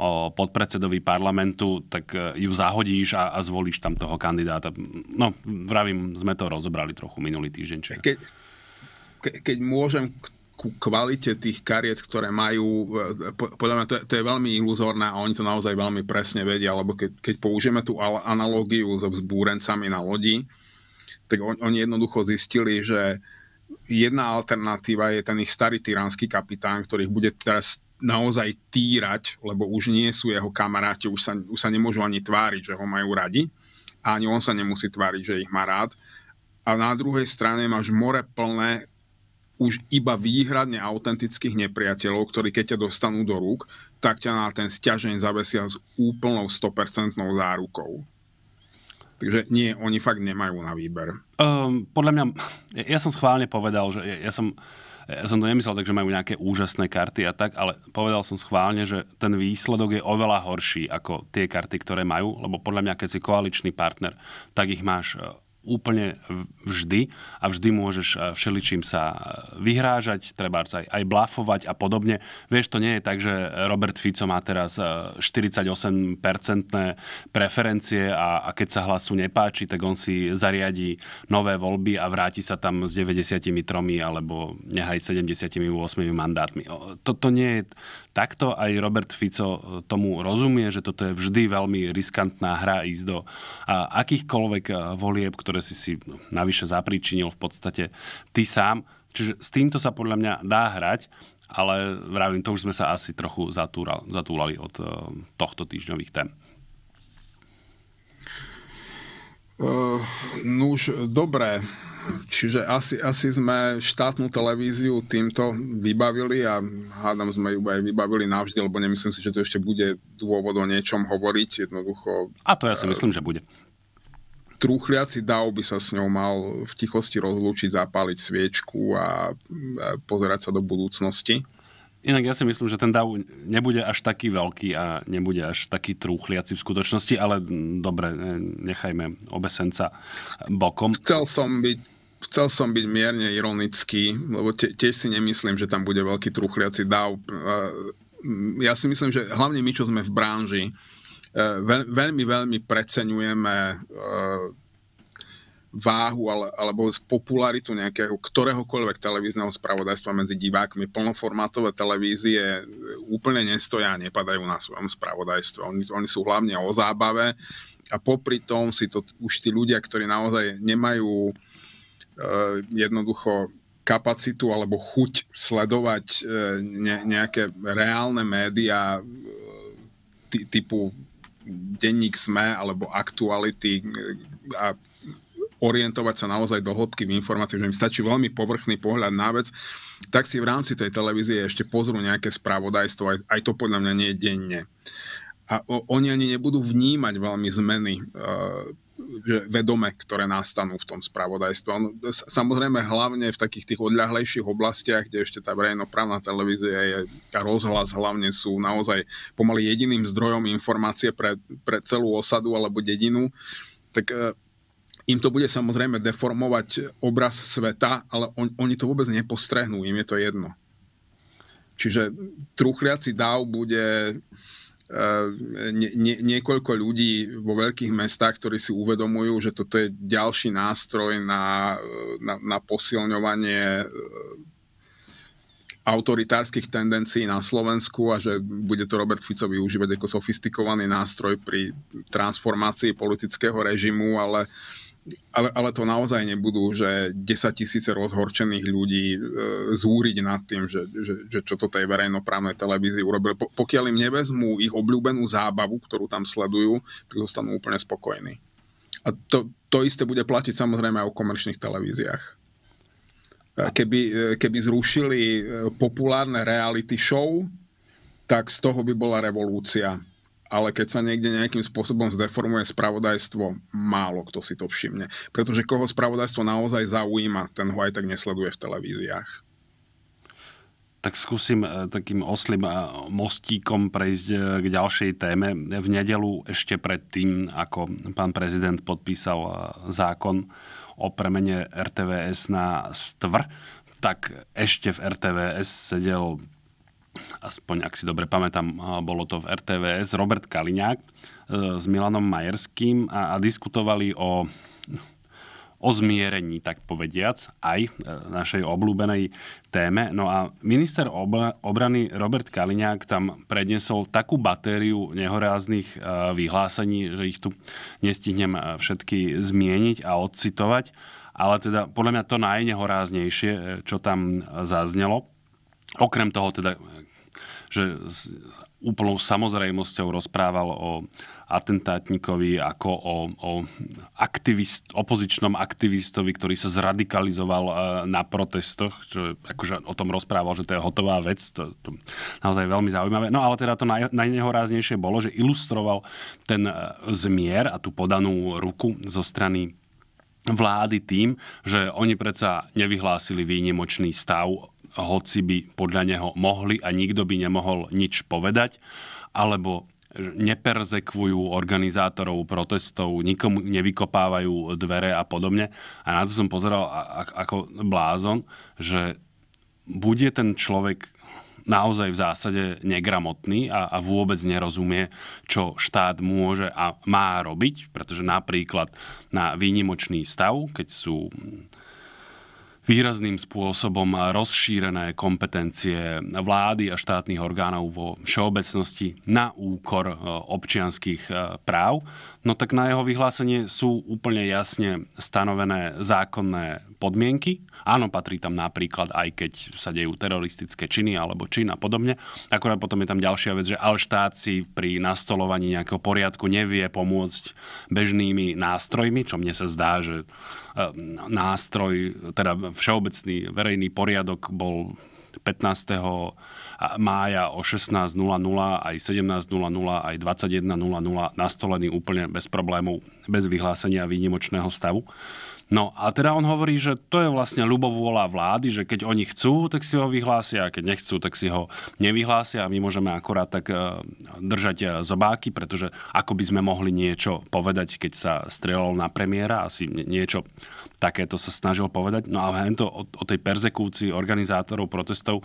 o podpredsedovi parlamentu, tak eh, ju zahodíš a, a zvolíš tam toho kandidáta. No, vravím, sme to rozobrali trochu minulý týždeň. Čiže... Ke, keď môžem k ku kvalite tých kariet, ktoré majú, e, podľa mňa to, je, to je veľmi iluzórne a oni to naozaj veľmi presne vedia, lebo keď, keď použijeme tú analógiu so vzbúrencami na lodi, tak on, oni jednoducho zistili, že jedna alternatíva je ten ich starý tyranský kapitán, ktorý bude teraz naozaj týrať, lebo už nie sú jeho kamaráti, už sa, už sa nemôžu ani tváriť, že ho majú radi a ani on sa nemusí tváriť, že ich má rád. A na druhej strane máš more plné už iba výhradne autentických nepriateľov, ktorí keď ťa dostanú do rúk, tak ťa na ten stiažeň zavesia s úplnou 100% zárukou. Takže nie, oni fakt nemajú na výber. Um, podľa mňa, ja, som schválne povedal, že ja, ja som... Ja som to nemyslel tak, že majú nejaké úžasné karty a tak, ale povedal som schválne, že ten výsledok je oveľa horší ako tie karty, ktoré majú, lebo podľa mňa, keď si koaličný partner, tak ich máš úplne vždy a vždy môžeš e, všeličím sa e, vyhrážať, treba aj, aj blafovať a podobne. Vieš, to nie je tak, že Robert Fico má teraz 48-percentné e, preferencie a, a keď sa hlasu nepáči, tak on si zariadí nové voľby a vráti sa tam s 93 alebo nehaj 78 mandátmi. To, to nie je Takto aj Robert Fico e, tomu rozumie, že toto je vždy veľmi riskantná hra ísť do akýchkoľvek e, volieb, ktoré si si no, navyše zapríčinil v podstate ty sám. Čiže s týmto sa podľa mňa dá hrať, ale vravím, to už sme sa asi trochu zatúlali od e, tohto týždňových tém. Uh, no už, dobré. Čiže asi, asi sme štátnu televíziu týmto vybavili a hádam sme ju aj vybavili navždy, lebo nemyslím si, že to ešte bude dôvod o niečom hovoriť. Jednoducho... A to ja si e, myslím, že bude. Trúchliaci dav by sa s ňou mal v tichosti rozlúčiť, zapáliť sviečku a e, pozerať sa do budúcnosti. Inak ja si myslím, že ten dav nebude až taký veľký a nebude až taký trúchliaci v skutočnosti, ale dobre, e, nechajme obesenca bokom. Chcel som byť chcel som byť mierne ironický, lebo te, tiež si nemyslím, že tam bude veľký truchliaci dáv. Mm, ja si myslím, že hlavne my, čo sme v branži, e, veľ, veľmi, veľmi preceňujeme e, váhu ale, alebo popularitu nejakého ktoréhokoľvek televízneho spravodajstva medzi divákmi. Plnoformátové televízie úplne nestoja a nepadajú na svojom spravodajstve. Oni, oni sú hlavne o zábave a popri tom si to už tí ľudia, ktorí naozaj nemajú uh, Eh, jednoducho kapacitu alebo chuť sledovať eh, ne, nejaké reálne médiá eh, ty, typu denník SME alebo aktuality a orientovať sa naozaj do hĺbky v informácii, že im stačí veľmi povrchný pohľad na vec, tak si v rámci tej televízie ešte pozrú nejaké spravodajstvo, aj, aj to podľa mňa nie je denne. A o, oni ani nebudú vnímať veľmi zmeny e, vedome, ktoré nastanú v tom spravodajstve. Samozrejme hlavne v takých tých odľahlejších oblastiach, kde ešte tá verejnoprávna televízia je, a rozhlas hlavne sú naozaj pomaly jediným zdrojom informácie pre, pre celú osadu alebo dedinu, tak e, im to bude samozrejme deformovať obraz sveta, ale on, oni to vôbec nepostrehnú, im je to jedno. Čiže truchliaci dáv bude Ehm, nie, nie, niekoľko ľudí vo veľkých mestách, ktorí si uvedomujú, že toto je ďalší nástroj na, na, na posilňovanie ehm, autoritárskych tendencií na Slovensku a že bude to Robert Fico využívať ako sofistikovaný nástroj pri transformácii politického režimu, ale uh, ale, ale to naozaj nebudú, že 10 tisíce rozhorčených ľudí e, zúriť nad tým, že, že, že čo to tej verejnoprávnej televízii urobili. Po, pokiaľ im nevezmú ich obľúbenú zábavu, ktorú tam sledujú, tak zostanú úplne spokojní. A to, to isté bude platiť samozrejme aj o komerčných televíziách. E, keby, e, keby zrušili e, populárne reality show, tak z toho by bola revolúcia ale keď sa niekde nejakým spôsobom zdeformuje spravodajstvo, málo kto si to všimne. Pretože koho spravodajstvo naozaj zaujíma, ten ho aj tak nesleduje v televíziách. Tak skúsim e, takým oslým e, mostíkom prejsť e, k ďalšej téme. V nedelu ešte pred tým, ako pán prezident podpísal zákon o premene RTVS na stvr, tak ešte v RTVS sedel aspoň ak si dobre pamätám, bolo to v RTVS, Robert Kaliňák e, s Milanom Majerským a, a diskutovali o o zmierení, tak povediac, aj e, našej obľúbenej téme. No a minister obrany Robert Kaliňák tam prednesol takú batériu nehoráznych e, vyhlásení, že ich tu nestihnem všetky zmieniť a odcitovať, ale teda podľa mňa to najnehoráznejšie, čo tam zaznelo. Okrem toho teda že s úplnou samozrejmosťou rozprával o atentátnikovi ako o, o aktivist, opozičnom aktivistovi, ktorý sa zradikalizoval e, na protestoch, čo akože o tom rozprával, že to je hotová vec, to, to naozaj veľmi zaujímavé. No ale teda to naj, najnehoráznejšie bolo, že ilustroval ten e, zmier a tú podanú ruku zo strany vlády tým, že oni predsa nevyhlásili výnimočný stav hoci by podľa neho mohli a nikto by nemohol nič povedať, alebo neperzekvujú organizátorov protestov, nikomu nevykopávajú dvere a podobne. A na to som pozeral ako blázon, že bude ten človek naozaj v zásade negramotný a, a vôbec nerozumie, čo štát môže a má robiť, pretože napríklad na výnimočný stav, keď sú výrazným spôsobom rozšírené kompetencie vlády a štátnych orgánov vo všeobecnosti na úkor e, občianských e, práv, no tak na jeho vyhlásenie sú úplne jasne stanovené zákonné podmienky. Áno, patrí tam napríklad aj keď sa dejú teroristické činy alebo čin a podobne. Akorát potom je tam ďalšia vec, že ale štát si pri nastolovaní nejakého poriadku nevie pomôcť bežnými nástrojmi, čo mne sa zdá, že Ehm, nástroj, teda všeobecný verejný poriadok bol 15. mája o 16.00, aj 17.00, aj 21.00 nastolený úplne bez problémov, bez vyhlásenia výnimočného stavu. No a teda on hovorí, že to je vlastne ľubovôľa vlády, že keď oni chcú, tak si ho vyhlásia a keď nechcú, tak si ho nevyhlásia a my môžeme akorát tak e, držať e, zobáky, pretože ako by sme mohli niečo povedať, keď sa strelol na premiéra, asi niečo takéto sa snažil povedať. No a to o, o tej persekúcii organizátorov protestov e,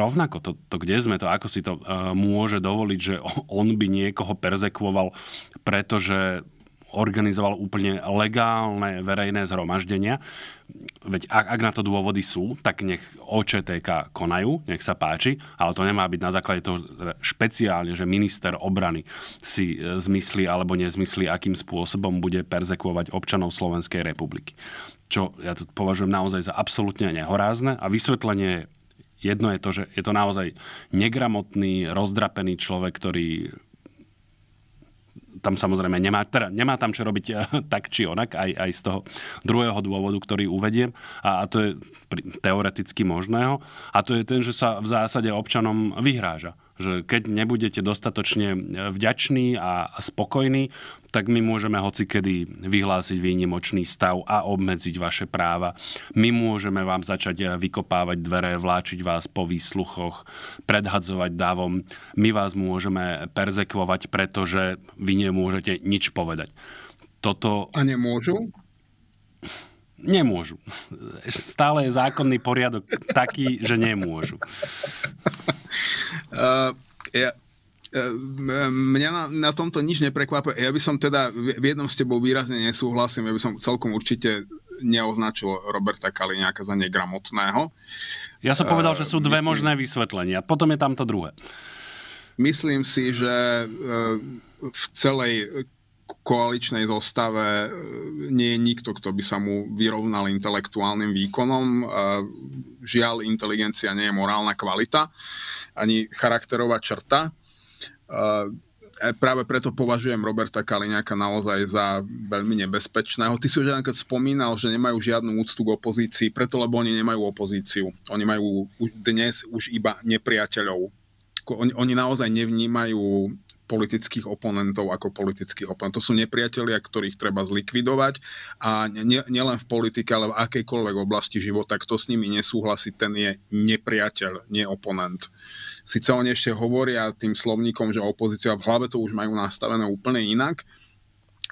rovnako to, to, kde sme, to ako si to môže dovoliť, že on by niekoho perzekvoval, pretože organizoval úplne legálne verejné zhromaždenia. Veď ak, ak na to dôvody sú, tak nech OČTK konajú, nech sa páči, ale to nemá byť na základe toho špeciálne, že minister obrany si e, zmyslí alebo nezmyslí, akým spôsobom bude perzekovať občanov Slovenskej republiky. Čo ja to považujem naozaj za absolútne nehorázne a vysvetlenie je Jedno je to, že je to naozaj negramotný, rozdrapený človek, ktorý tam samozrejme nemá, teda nemá tam čo robiť eh, tak či onak, aj, aj z toho druhého dôvodu, ktorý uvediem, a, a to je teoreticky možného, a to je ten, že sa v zásade občanom vyhráža že keď nebudete dostatočne eh, vďační a spokojní, tak my môžeme hocikedy vyhlásiť výnimočný stav a obmedziť vaše práva. My môžeme vám začať vykopávať dvere, vláčiť vás po výsluchoch, predhadzovať dávom. My vás môžeme perzekvovať, pretože vy nemôžete nič povedať. Toto... A nemôžu? Nemôžu. Stále je zákonný poriadok taký, že nemôžu. Uh, ja, E, mňa na, na tomto nič neprekvapuje. Ja by som teda, v jednom s tebou výrazne nesúhlasím, ja by som celkom určite neoznačil Roberta Kaliňáka za negramotného. Ja som povedal, e, že sú dve myslím, možné vysvetlenia. Potom je tam to druhé. Myslím si, že e, v celej koaličnej zostave nie je nikto, kto by sa mu vyrovnal intelektuálnym výkonom. Žiaľ, inteligencia nie je morálna kvalita, ani charakterová črta. E, práve preto považujem Roberta Kaliňáka naozaj za veľmi nebezpečného. Ty si už napríklad spomínal, že nemajú žiadnu úctu k opozícii, preto lebo oni nemajú opozíciu. Oni majú dnes už iba nepriateľov. Oni, oni naozaj nevnímajú politických oponentov ako politických oponentov. To sú nepriatelia, ktorých treba zlikvidovať a nielen nie, v politike, ale v akejkoľvek oblasti života, kto s nimi nesúhlasí, ten je nepriateľ, nie oponent. Sice oni ešte hovoria tým slovníkom, že opozícia v hlave to už majú nastavené úplne inak.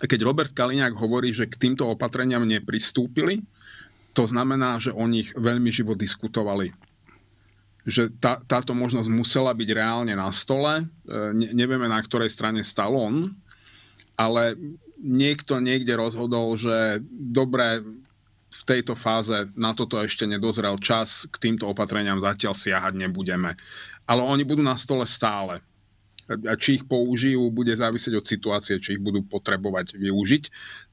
Keď Robert Kaliňák hovorí, že k týmto opatreniam nepristúpili, to znamená, že o nich veľmi živo diskutovali že tá, táto možnosť musela byť reálne na stole. E, ne, nevieme, na ktorej strane stal on, ale niekto niekde rozhodol, že dobre, v tejto fáze na toto ešte nedozrel čas, k týmto opatreniam zatiaľ siahať nebudeme. Ale oni budú na stole stále a či ich použijú, bude závisieť od situácie, či ich budú potrebovať využiť.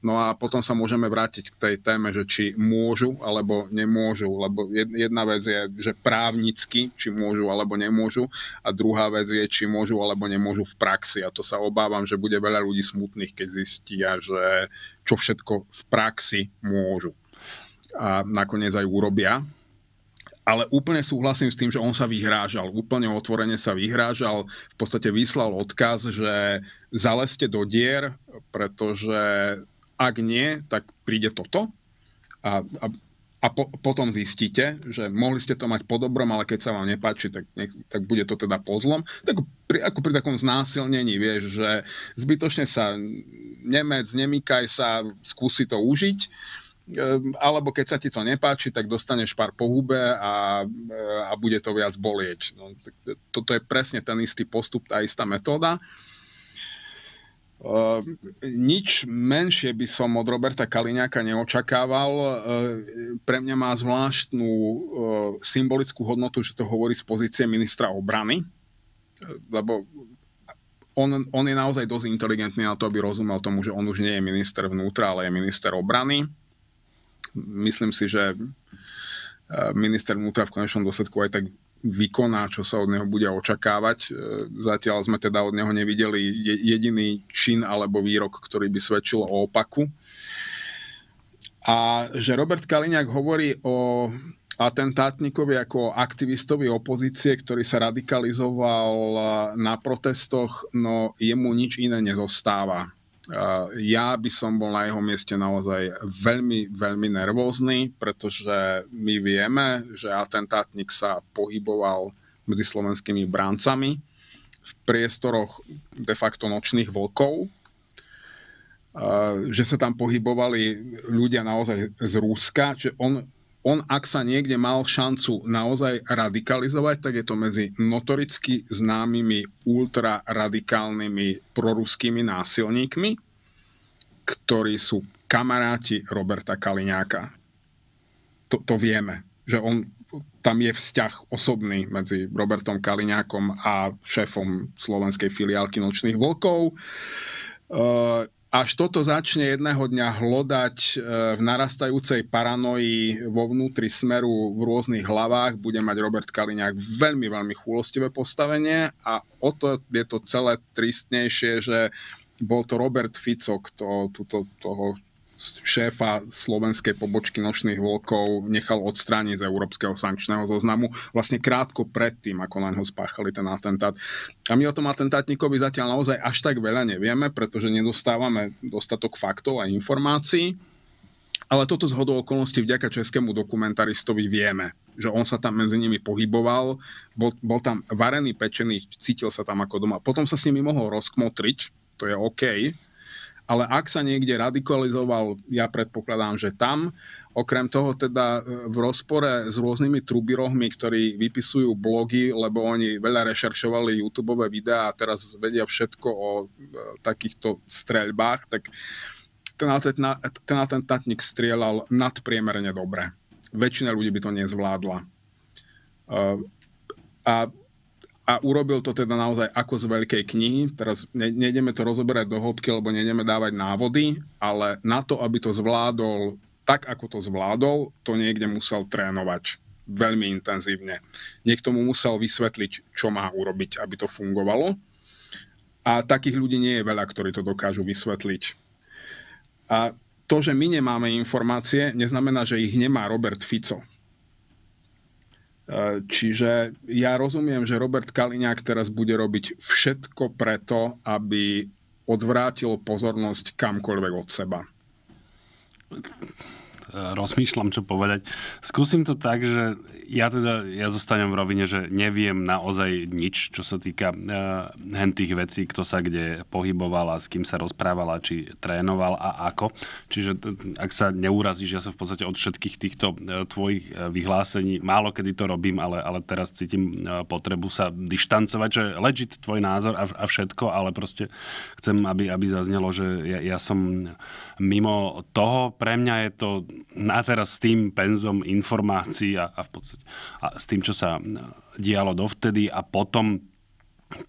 No a potom sa môžeme vrátiť k tej téme, že či môžu alebo nemôžu, lebo jedna vec je, že právnicky, či môžu alebo nemôžu a druhá vec je, či môžu alebo nemôžu v praxi. A to sa obávam, že bude veľa ľudí smutných, keď zistia, že čo všetko v praxi môžu a nakoniec aj urobia, ale úplne súhlasím s tým, že on sa vyhrážal, úplne otvorene sa vyhrážal, v podstate vyslal odkaz, že zaleste do dier, pretože ak nie, tak príde toto a, a, a po, potom zistíte, že mohli ste to mať po dobrom, ale keď sa vám nepáči, tak, ne, tak bude to teda po zlom. Tak pri, ako pri takom znásilnení, vieš, že zbytočne sa nemec, nemýkaj sa, skúsi to užiť Ehm, alebo keď sa ti to nepáči, tak dostaneš pár po hube a, eh, a bude to viac bolieť. No, toto je presne ten istý postup, tá istá metóda. E, nič menšie by som od Roberta Kaliňáka neočakával. E, pre mňa má zvláštnu e, symbolickú hodnotu, že to hovorí z pozície ministra obrany, lebo on, on je naozaj dosť inteligentný na to, aby rozumel tomu, že on už nie je minister vnútra, ale je minister obrany myslím si, že e, minister vnútra v konečnom dôsledku aj tak vykoná, čo sa od neho bude očakávať. E, zatiaľ sme teda od neho nevideli jediný čin alebo výrok, ktorý by svedčil o opaku. A že Robert Kaliňák hovorí o atentátnikovi ako aktivistovi opozície, ktorý sa radikalizoval na protestoch, no jemu nič iné nezostáva. Eh, ja by som bol na jeho mieste naozaj veľmi, veľmi nervózny, pretože my vieme, že atentátnik sa pohyboval medzi slovenskými bráncami v priestoroch de facto nočných vlkov, eh, že sa tam pohybovali ľudia naozaj z Rúska, že on on, ak sa niekde mal šancu naozaj radikalizovať, tak je to medzi notoricky známymi ultraradikálnymi proruskými násilníkmi, ktorí sú kamaráti Roberta Kaliňáka. To, to vieme, že on, tam je vzťah osobný medzi Robertom Kaliňákom a šéfom slovenskej filiálky Nočných vlkov. Ehm, až toto začne jedného dňa hlodať e, v narastajúcej paranoji vo vnútri smeru v rôznych hlavách, bude mať Robert Kaliňák veľmi, veľmi chúlostivé postavenie a o to je to celé tristnejšie, že bol to Robert Fico, kto tuto, toho šéfa slovenskej pobočky nočných vlkov nechal odstrániť z európskeho sankčného zoznamu vlastne krátko predtým, ako na ňo spáchali ten atentát. A my o tom atentátníkovi zatiaľ naozaj až tak veľa nevieme, pretože nedostávame dostatok faktov a informácií. Ale toto zhodou okolností vďaka českému dokumentaristovi vieme, že on sa tam medzi nimi pohyboval, bol, bol tam varený, pečený, cítil sa tam ako doma. Potom sa s nimi mohol rozkmotriť, to je OK, ale ak sa niekde radikalizoval, ja predpokladám, že tam, okrem toho teda e, v rozpore s rôznymi trubirohmi, ktorí vypisujú blogy, lebo oni veľa rešeršovali YouTube videá a teraz vedia všetko o e, takýchto streľbách, tak ten, ten atentátnik strieľal nadpriemerne dobre. Väčšina ľudí by to nezvládla. E, a a urobil to teda naozaj ako z veľkej knihy. Teraz ne, nejdeme to rozoberať do hĺbky, lebo nejdeme dávať návody, ale na to, aby to zvládol tak, ako to zvládol, to niekde musel trénovať veľmi intenzívne. Niekto mu musel vysvetliť, čo má urobiť, aby to fungovalo. A takých ľudí nie je veľa, ktorí to dokážu vysvetliť. A to, že my nemáme informácie, neznamená, že ich nemá Robert Fico Čiže ja rozumiem, že Robert Kaliňák teraz bude robiť všetko preto, aby odvrátil pozornosť kamkoľvek od seba. Rozmýšľam, čo povedať. Skúsim to tak, že ja teda, ja zostanem v rovine, že neviem naozaj nič, čo sa týka uh, tých vecí, kto sa kde pohyboval a s kým sa rozprávala, či trénoval a ako. Čiže ak sa neurazíš, ja sa v podstate od všetkých týchto uh, tvojich eh, vyhlásení, málo kedy to robím, ale, ale teraz cítim uh, potrebu sa dištancovať, že legit tvoj názor a, a všetko, ale proste chcem, aby, aby zaznelo, že ja, ja som mimo toho, pre mňa je to na teraz s tým penzom informácií a, a v podstate súvisieť. a s tým, čo sa dialo dovtedy a potom,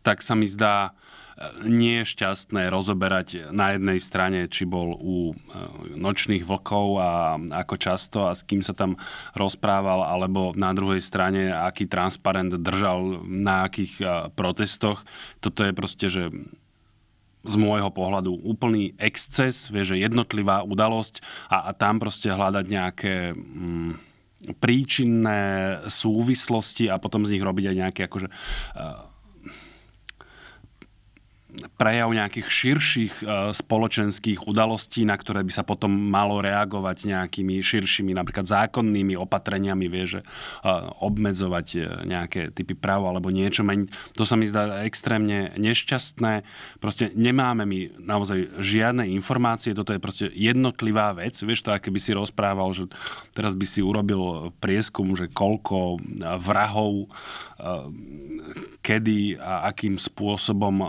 tak sa mi zdá e, nie je šťastné rozoberať na jednej strane, či bol u e, nočných vlkov a ako často a s kým sa tam rozprával, alebo na druhej strane, aký transparent držal na akých e, protestoch. Toto je proste, že z môjho pohľadu úplný exces, vie, že jednotlivá udalosť a, a tam proste hľadať nejaké... Mm, príčinné súvislosti a potom z nich robiť aj nejaké akože prejav nejakých širších e, spoločenských udalostí, na ktoré by sa potom malo reagovať nejakými širšími, napríklad zákonnými opatreniami, vie, že e, obmedzovať e, nejaké typy práv alebo niečo meniť. To sa mi zdá extrémne nešťastné. Proste nemáme my naozaj žiadne informácie, toto je proste jednotlivá vec. Vieš to, aké by si rozprával, že teraz by si urobil prieskum, že koľko vrahov, kedy a akým spôsobom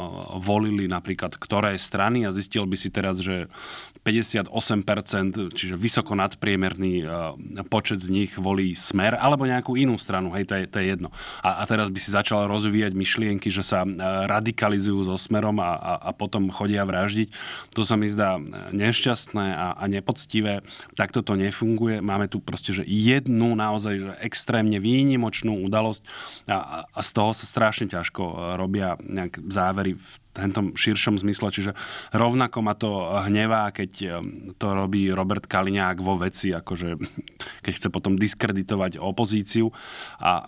vo volili napríklad ktoré strany a zistil by si teraz, že 58%, čiže vysoko nadpriemerný e, počet z nich volí smer alebo nejakú inú stranu, hej, to je, to je jedno. A, a teraz by si začal rozvíjať myšlienky, že sa e, radikalizujú so smerom a, a, a potom chodia vraždiť. To sa mi zdá e, nešťastné a, a nepoctivé. Takto to nefunguje. Máme tu proste že jednu naozaj že extrémne výnimočnú udalosť a, a z toho sa strašne ťažko robia nejak závery v tento širšom zmysle. Čiže rovnako ma to hnevá, keď eh, to robí Robert Kaliňák vo veci, akože keď chce potom diskreditovať opozíciu. A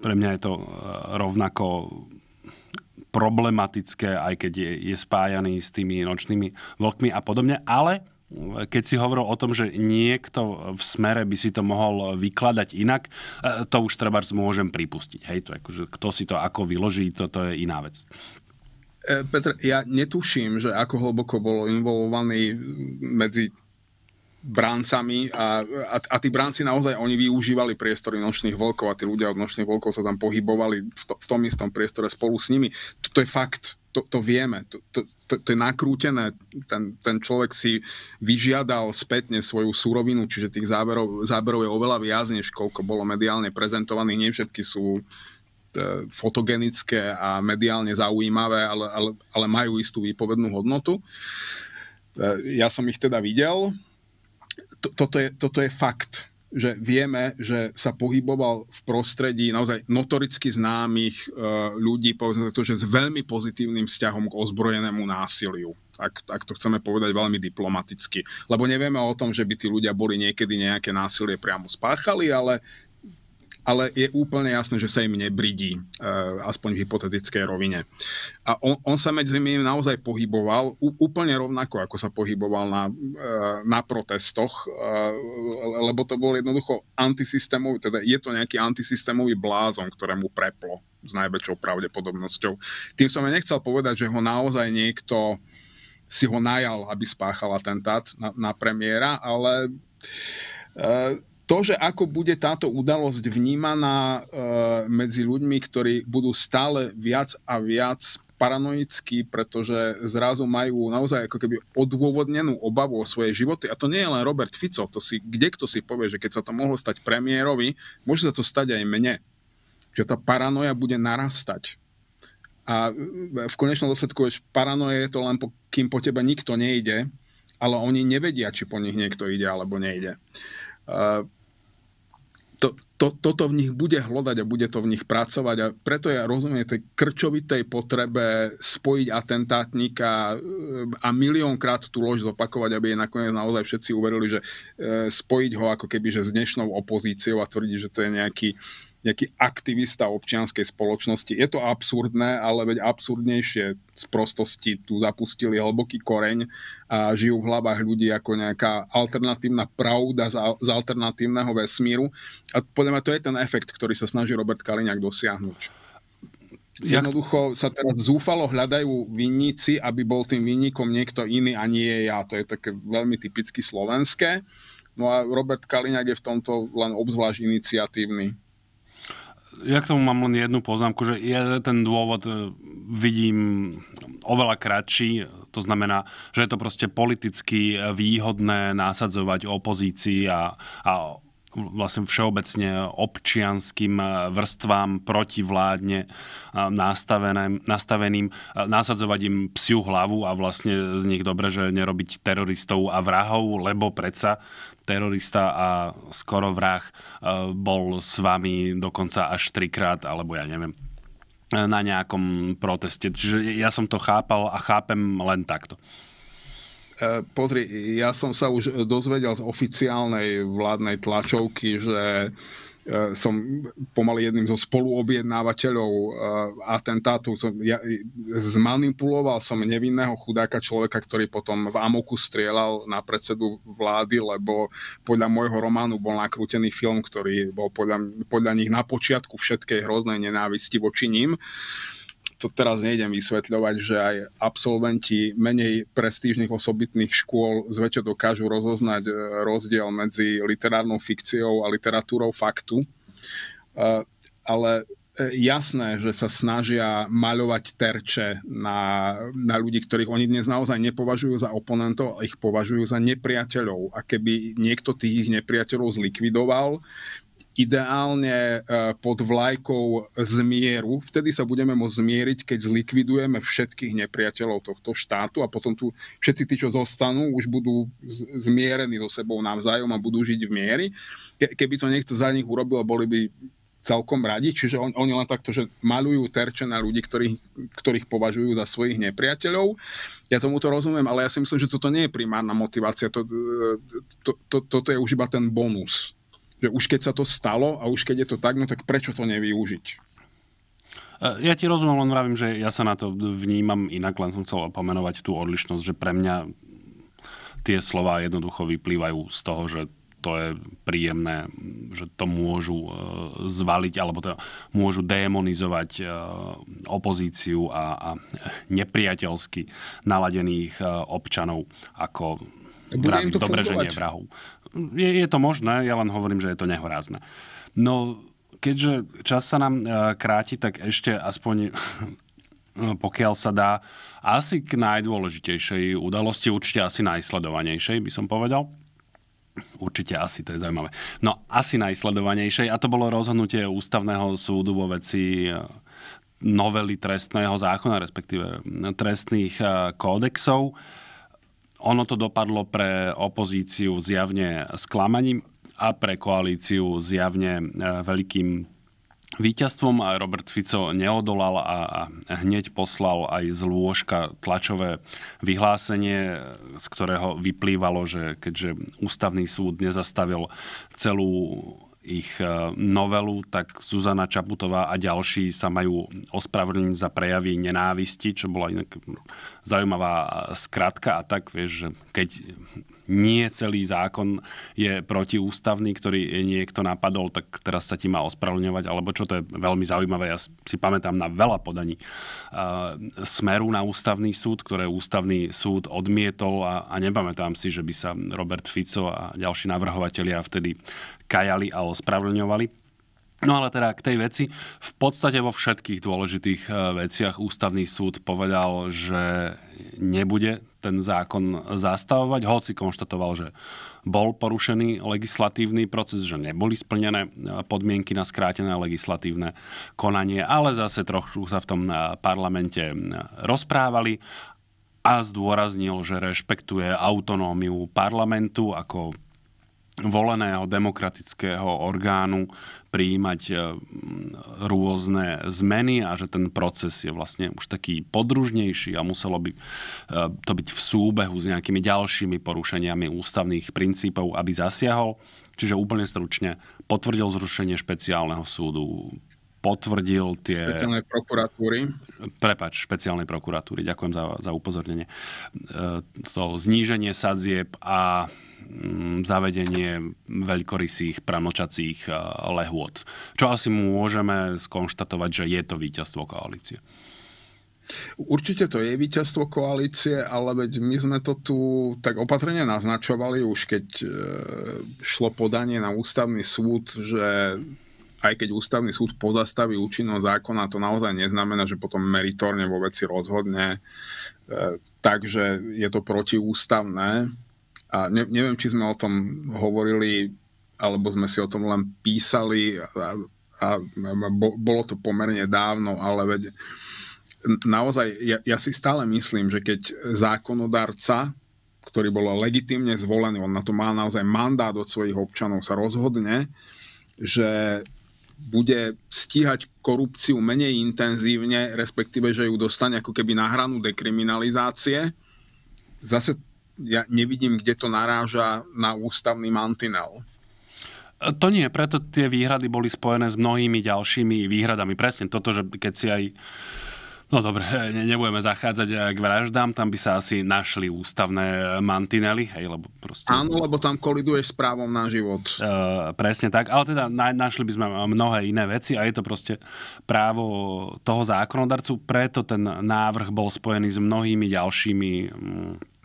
pre mňa je to eh, rovnako problematické, aj keď je, je spájaný s tými nočnými vlkmi a podobne. Ale eh, keď si hovoril o tom, že niekto v smere by si to mohol vykladať inak, to už treba môžem pripustiť. Hej, to akože, kto si to ako vyloží, to, to je iná vec. E, Petr, ja netuším, že ako hlboko bolo involovaný medzi bráncami a, a, a tí bránci naozaj oni využívali priestory nočných vlkov a tí ľudia od nočných volkov sa tam pohybovali v, to, v tom istom priestore spolu s nimi. To je fakt, to, to vieme, to, to, to, to je nakrútené, ten, ten človek si vyžiadal spätne svoju súrovinu, čiže tých záberov, záberov je oveľa viac, než koľko bolo mediálne prezentovaných, nie všetky sú uh, E, fotogenické a mediálne zaujímavé, ale, ale, ale majú istú výpovednú hodnotu. E, ja som ich teda videl. Toto je, toto je fakt že vieme, že sa pohyboval v prostredí naozaj notoricky známych e, ľudí, povedzme to, že s veľmi pozitívnym vzťahom k ozbrojenému násiliu. Ak, ak to chceme povedať veľmi diplomaticky. Lebo nevieme o tom, že by tí ľudia boli niekedy nejaké násilie priamo spáchali, ale ale je úplne jasné, že sa im nebridí, e, aspoň v hypotetickej rovine. A on, on sa medzi nimi naozaj pohyboval úplne rovnako, ako sa pohyboval na, e, na protestoch, e, lebo to bol jednoducho antisystémový, teda je to nejaký antisystémový blázon, ktorému preplo s najväčšou pravdepodobnosťou. Tým som aj nechcel povedať, že ho naozaj niekto si ho najal, aby spáchal atentát na, na premiéra, ale e, to, že ako bude táto udalosť vnímaná e, medzi ľuďmi, ktorí budú stále viac a viac paranoickí, pretože zrazu majú naozaj ako keby odôvodnenú obavu o svoje životy. A to nie je len Robert Fico, to si, kde kto si povie, že keď sa to mohlo stať premiérovi, môže sa to stať aj mne. Že tá paranoja bude narastať. A v konečnom dôsledku paranoje je to len, po, kým po teba nikto nejde, ale oni nevedia, či po nich niekto ide alebo nejde. Uh, to, to, toto v nich bude hľadať a bude to v nich pracovať a preto ja rozumiem tej krčovitej potrebe spojiť atentátnika e, a miliónkrát tú lož zopakovať, aby jej nakoniec naozaj všetci uverili, že e, spojiť ho ako keby že s dnešnou opozíciou a tvrdiť, že to je nejaký nejaký aktivista občianskej spoločnosti. Je to absurdné, ale veď absurdnejšie z prostosti tu zapustili hlboký koreň a žijú v hlavách ľudí ako nejaká alternatívna pravda z alternatívneho vesmíru. A podľa mňa to je ten efekt, ktorý sa snaží Robert Kaliňák dosiahnuť. Jednoducho sa teraz zúfalo hľadajú vinníci, aby bol tým vinníkom niekto iný a nie ja. To je také veľmi typicky slovenské. No a Robert Kaliňák je v tomto len obzvlášť iniciatívny ja k tomu mám len jednu poznámku, že ja ten dôvod e, vidím oveľa kratší, to znamená, že je to proste politicky e, výhodné násadzovať opozícii a, a vlastne všeobecne občianským eh, vrstvám protivládne eh, nastaveným, nastaveným eh, nasadzovať im psiu hlavu a vlastne z nich dobre, že nerobiť teroristov a vrahov, lebo predsa terorista a skoro vrah bol s vami dokonca až trikrát, alebo ja neviem, na nejakom proteste. Čiže ja som to chápal a chápem len takto. E, pozri, ja som sa už dozvedel z oficiálnej vládnej tlačovky, že e, som pomaly jedným zo spoluobjednávateľov e, atentátu. Som, ja, zmanipuloval som nevinného chudáka človeka, ktorý potom v Amoku strieľal na predsedu vlády, lebo podľa môjho románu bol nakrútený film, ktorý bol podľa, podľa nich na počiatku všetkej hroznej nenávisti voči ním. Uh, to teraz nejdem vysvetľovať, že aj absolventi menej prestížnych osobitných škôl zväčša dokážu rozoznať e, rozdiel medzi literárnou fikciou a literatúrou faktu. E, ale e, jasné, že sa snažia maľovať terče na, na ľudí, ktorých oni dnes naozaj nepovažujú za oponentov, ale ich považujú za nepriateľov. A keby niekto tých nepriateľov zlikvidoval, ideálne e, pod vlajkou zmieru. Vtedy sa budeme môcť zmieriť, keď zlikvidujeme všetkých nepriateľov tohto štátu a potom tu všetci tí, čo zostanú, už budú zmierení so sebou navzájom a budú žiť v miery. keby to niekto za nich urobil, boli by celkom radi, čiže on, oni len takto, že malujú terče na ľudí, ktorých, ktorých považujú za svojich nepriateľov. Ja tomu to rozumiem, ale ja si myslím, že toto nie je primárna motivácia, to, e, to, to, toto je už iba ten bonus že už keď sa to stalo a už keď je to tak, no tak prečo to nevyužiť? E, ja ti rozumiem, len vravím, že ja sa na to vnímam inak, len som chcel opomenovať tú odlišnosť, že pre mňa tie slova jednoducho vyplývajú z toho, že to je príjemné, že to môžu e, zvaliť alebo to teda môžu demonizovať e, opozíciu a, a nepriateľsky naladených občanov ako vravím, dobre, že nie vrahov je, je to možné, ja len hovorím, že je to nehorázne. No, keďže čas sa nám e, kráti, tak ešte aspoň e, pokiaľ sa dá, asi k najdôležitejšej udalosti, určite asi najsledovanejšej, by som povedal. Určite asi, to je zaujímavé. No, asi najsledovanejšej, a to bolo rozhodnutie ústavného súdu vo veci e, novely trestného zákona, respektíve trestných kódexov ono to dopadlo pre opozíciu zjavne sklamaním a pre koalíciu zjavne e, veľkým víťazstvom a Robert Fico neodolal a hneď poslal aj z lôžka tlačové vyhlásenie, z ktorého vyplývalo, že keďže ústavný súd nezastavil celú ich e, novelu, tak Zuzana Čaputová a ďalší sa majú ospravedlniť za prejavy nenávisti, čo bola inak zaujímavá e, skratka a tak, vieš, že keď nie celý zákon je protiústavný, ktorý niekto napadol, tak teraz sa ti má ospravedlňovať, alebo čo to je veľmi zaujímavé. Ja si pamätám na veľa podaní e, smeru na ústavný súd, ktoré ústavný súd odmietol a, a nepamätám si, že by sa Robert Fico a ďalší navrhovatelia vtedy kajali a ospravedlňovali. No ale teda k tej veci, v podstate vo všetkých dôležitých e, veciach ústavný súd povedal, že nebude ten zákon zastavovať, hoci konštatoval, že bol porušený legislatívny proces, že neboli splnené e, podmienky na skrátené legislatívne konanie, ale zase trochu sa v tom e, parlamente rozprávali a zdôraznil, že rešpektuje autonómiu parlamentu ako voleného demokratického orgánu prijímať eh, rôzne zmeny a že ten proces je vlastne už taký podružnejší a muselo by eh, to byť v súbehu s nejakými ďalšími porušeniami ústavných princípov, aby zasiahol. Čiže úplne stručne potvrdil zrušenie špeciálneho súdu, potvrdil tie... Špeciálnej prokuratúry. Prepač, špeciálnej prokuratúry. Ďakujem za, za upozornenie. Eh, to zníženie sadzieb a Mm, zavedenie veľkorysých pramlčacích eh, lehôd. Čo asi môžeme skonštatovať, že je to víťazstvo koalície. Určite to je víťazstvo koalície, ale veď my sme to tu tak opatrne naznačovali už keď eh, šlo podanie na ústavný súd, že aj keď ústavný súd pozastaví účinnosť zákona, to naozaj neznamená, že potom meritorne vo veci rozhodne. Eh, takže je to protiústavné a ne, neviem, či sme o tom hovorili, alebo sme si o tom len písali a, a, a bo, bolo to pomerne dávno, ale veď naozaj, ja, ja si stále myslím, že keď zákonodarca, ktorý bol legitimne zvolený, on na to má naozaj mandát od svojich občanov, sa rozhodne, že bude stíhať korupciu menej intenzívne, respektíve, že ju dostane ako keby na hranu dekriminalizácie. Zase ja nevidím, kde to naráža na ústavný mantinel. E, to nie, preto tie výhrady boli spojené s mnohými ďalšími výhradami. Presne toto, že keď si aj... No dobre, e, nebudeme zachádzať e, k vraždám, tam by sa asi našli ústavné mantinely, hej, lebo proste... Áno, lebo tam koliduje s právom na život. Uh, presne tak, ale teda našli by sme mnohé iné veci a je to proste právo toho zákonodarcu, preto ten návrh bol spojený s mnohými ďalšími mm,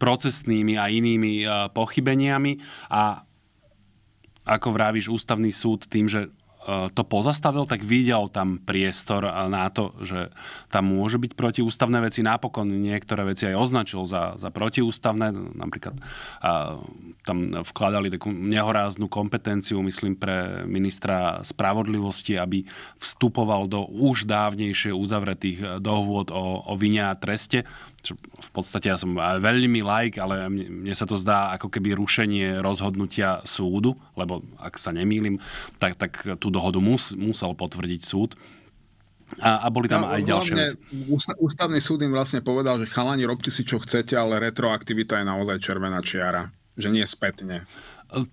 procesnými a inými e, pochybeniami a ako vravíš, ústavný súd tým, že e, to pozastavil, tak videl tam priestor na to, že tam môže byť protiústavné veci. Napokon niektoré veci aj označil za, za protiústavné. Napríklad a, tam vkladali takú nehoráznu kompetenciu, myslím, pre ministra spravodlivosti, aby vstupoval do už dávnejšie uzavretých dohôd o, o vine a treste čo v podstate ja som veľmi like, ale mne, mne sa to zdá ako keby rušenie rozhodnutia súdu, lebo ak sa nemýlim, tak, tak tú dohodu mus, musel potvrdiť súd. A, a boli tam no, aj ďalšie veci. Ústavný súd im vlastne povedal, že chalani, robte si čo chcete, ale retroaktivita je naozaj červená čiara. Že nie spätne.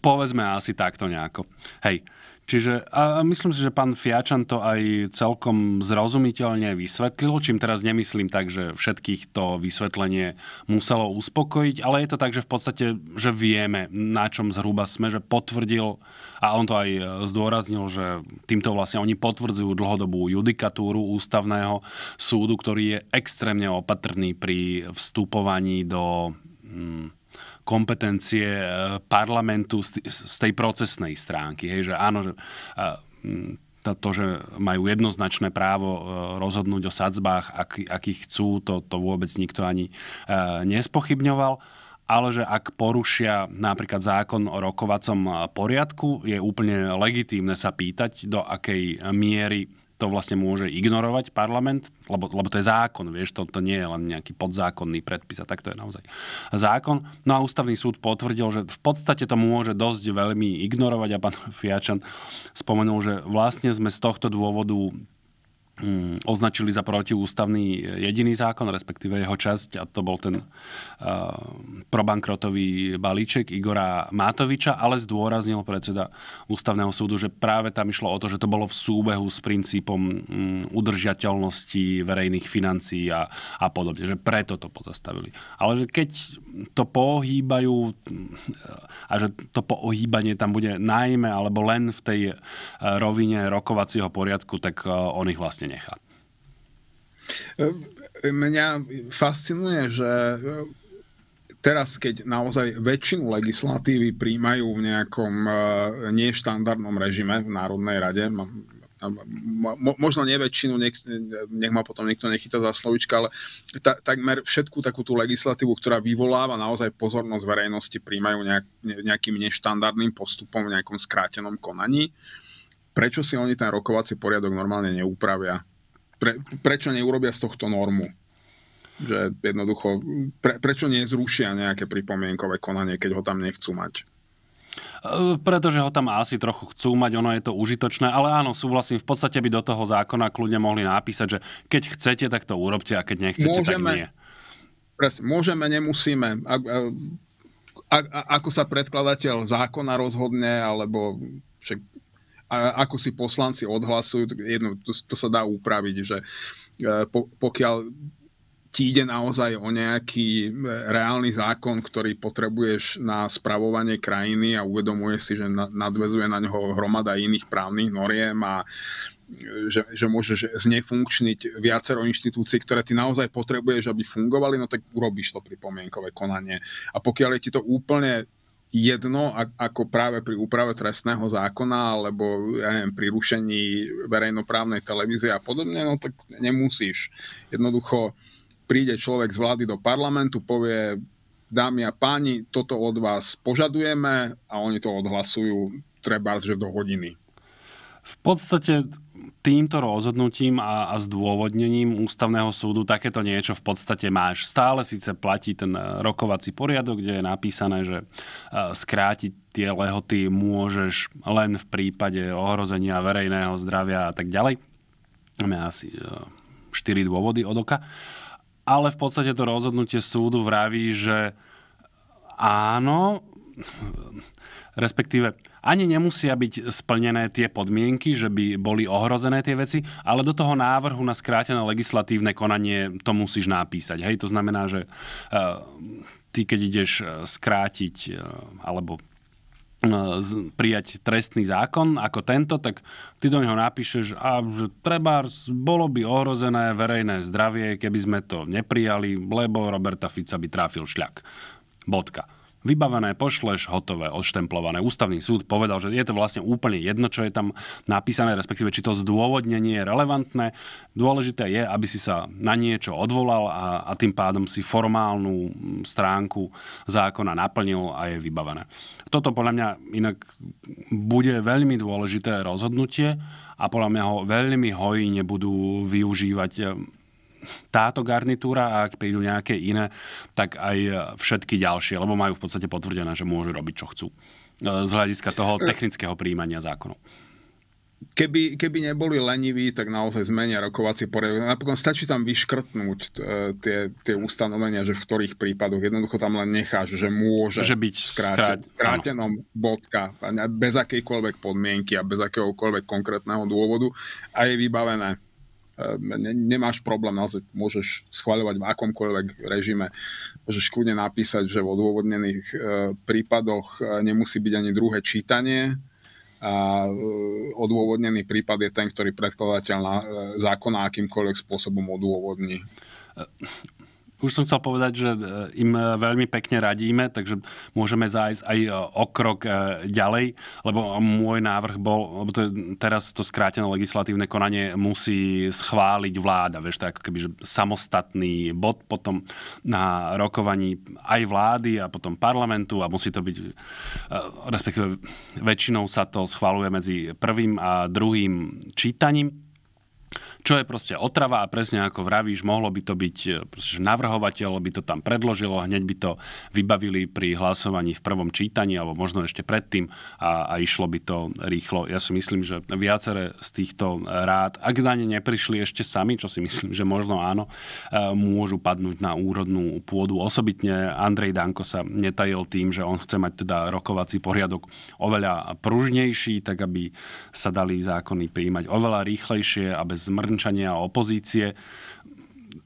Povedzme asi takto nejako. Hej. Uh, Čiže a myslím si, že pán Fiačan to aj celkom zrozumiteľne vysvetlil, čím teraz nemyslím tak, že všetkých to vysvetlenie muselo uspokojiť, ale je to tak, že v podstate, že vieme, na čom zhruba sme, že potvrdil, a on to aj e, zdôraznil, že týmto vlastne oni potvrdzujú dlhodobú judikatúru ústavného súdu, ktorý je extrémne opatrný pri vstupovaní do... Hmm, kompetencie eh, parlamentu z tej procesnej stránky. Hej, že áno, že mm, to, že majú jednoznačné právo eh, rozhodnúť o sadzbách, ak, akých chcú, to, to vôbec nikto ani eh, nespochybňoval ale že ak porušia napríklad zákon o rokovacom poriadku, je úplne legitímne sa pýtať, do akej miery to vlastne môže ignorovať parlament, lebo, lebo to je zákon, vieš, to, to nie je len nejaký podzákonný predpis a tak to je naozaj zákon. No a ústavný súd potvrdil, že v podstate to môže dosť veľmi ignorovať a pán Fiačan spomenul, že vlastne sme z tohto dôvodu Mm, označili za protiústavný jediný zákon, respektíve jeho časť, a to bol ten uh, probankrotový balíček Igora Mátoviča, ale zdôraznil predseda ústavného súdu, že práve tam išlo o to, že to bolo v súbehu s princípom um, mm, udržateľnosti verejných financií a, a podobne, že preto to pozastavili. Ale že keď to pohýbajú mm, a že to pohýbanie tam bude najmä alebo len v tej eh, rovine rokovacieho poriadku, tak uh, on ich vlastne nenechá. E, mňa fascinuje, že e, teraz, keď naozaj väčšinu legislatívy príjmajú v nejakom e, neštandardnom režime v Národnej rade, možno väčšinu, nech, nech ma potom niekto nechyta za slovička, ale ta, takmer všetku takú tú legislatívu, ktorá vyvoláva naozaj pozornosť verejnosti, príjmajú nejak, nejakým neštandardným postupom v nejakom skrátenom konaní. Uh, prečo si oni ten rokovací poriadok normálne neupravia? Pre, prečo neurobia z tohto normu? Že jednoducho, pre, prečo nezrušia nejaké pripomienkové konanie, keď ho tam nechcú mať? E, pretože ho tam asi trochu chcú mať, ono je to užitočné, ale áno, súhlasím, v podstate by do toho zákona kľudne mohli napísať, že keď chcete, tak to urobte a keď nechcete, môžeme, tak nie. Pres, môžeme, nemusíme. A, a, a, ako sa predkladateľ zákona rozhodne, alebo však a ako si poslanci odhlasujú, jedno, to, to sa dá upraviť, že e, po, pokiaľ ti ide naozaj o nejaký e, reálny zákon, ktorý potrebuješ na spravovanie krajiny a uvedomuje si, že nadvezuje na neho hromada iných právnych noriem a e, že, že môžeš znefunkčniť viacero inštitúcií, ktoré ty naozaj potrebuješ, aby fungovali, no tak urobíš to pripomienkové konanie. A pokiaľ je ti to úplne jedno ako práve pri úprave trestného zákona alebo ja neviem, pri rušení verejnoprávnej televízie a podobne, no tak nemusíš. Jednoducho príde človek z vlády do parlamentu, povie dámy a páni, toto od vás požadujeme a oni to odhlasujú treba že do hodiny. V podstate týmto rozhodnutím a, a zdôvodnením ústavného súdu takéto niečo v podstate máš. Stále síce platí ten eh, rokovací poriadok, kde je napísané, že eh, skrátiť tie lehoty môžeš len v prípade ohrozenia verejného zdravia a tak ďalej. Máme asi 4 eh, dôvody od oka. Ale v podstate to rozhodnutie súdu vraví, že áno, respektíve ani nemusia byť splnené tie podmienky, že by boli ohrozené tie veci, ale do toho návrhu na skrátené legislatívne konanie to musíš napísať. Hej, to znamená, že eh, ty keď ideš eh, skrátiť eh, alebo prijať trestný zákon ako tento, tak ty do neho napíšeš, a že treba bolo by ohrozené verejné zdravie, keby sme to neprijali, lebo Roberta Fica by tráfil šľak. Bodka vybavené, pošleš, hotové, odštemplované. Ústavný súd povedal, že je to vlastne úplne jedno, čo je tam napísané, respektíve či to zdôvodnenie je relevantné. Dôležité je, aby si sa na niečo odvolal a, a tým pádom si formálnu mm, stránku zákona naplnil a je vybavené. Toto podľa mňa inak bude veľmi dôležité rozhodnutie a podľa mňa ho veľmi hojne budú využívať mm, táto garnitúra a ak prídu nejaké iné, tak aj e, všetky ďalšie, lebo majú v podstate potvrdené, že môžu robiť, čo chcú e, z hľadiska toho e. technického príjmania zákonov keby, keby neboli leniví, tak naozaj zmenia rokovacie poriadok. Napokon stačí tam vyškrtnúť tie, tie ustanovenia, že v ktorých prípadoch jednoducho tam len necháš, že môže že byť skrátenom skráť, bodka, bez akejkoľvek podmienky a bez akéhokoľvek konkrétneho dôvodu a je vybavené Ehm, ne, nemáš problém, naozaj môžeš schváľovať v akomkoľvek režime. Môžeš kľudne napísať, že v odôvodnených e, prípadoch e, nemusí byť ani druhé čítanie, a e, odôvodnený prípad je ten, ktorý predkladateľ na zákona akýmkoľvek spôsobom odôvodní už som chcel povedať, že e, im e, veľmi pekne radíme, takže môžeme zájsť aj e, o krok ďalej, lebo môj návrh bol, lebo to je, teraz to skrátené legislatívne konanie musí schváliť vláda, vieš, to je ako keby že samostatný bod potom na rokovaní aj vlády a potom parlamentu a musí to byť, respektíve väčšinou sa to schváluje medzi prvým a druhým čítaním čo je proste otrava a presne ako vravíš, mohlo by to byť, e, proste, že navrhovateľ by to tam predložilo, hneď by to vybavili pri hlasovaní v prvom čítaní alebo možno ešte predtým a, a išlo by to rýchlo. Ja si myslím, že viaceré z týchto rád, ak na ne neprišli ešte sami, čo si myslím, že možno áno, e, môžu padnúť na úrodnú pôdu. Osobitne Andrej Danko sa netajil tým, že on chce mať teda rokovací poriadok oveľa pružnejší, tak aby sa dali zákony prijímať oveľa rýchlejšie a bez zmrnenia mrnčania opozície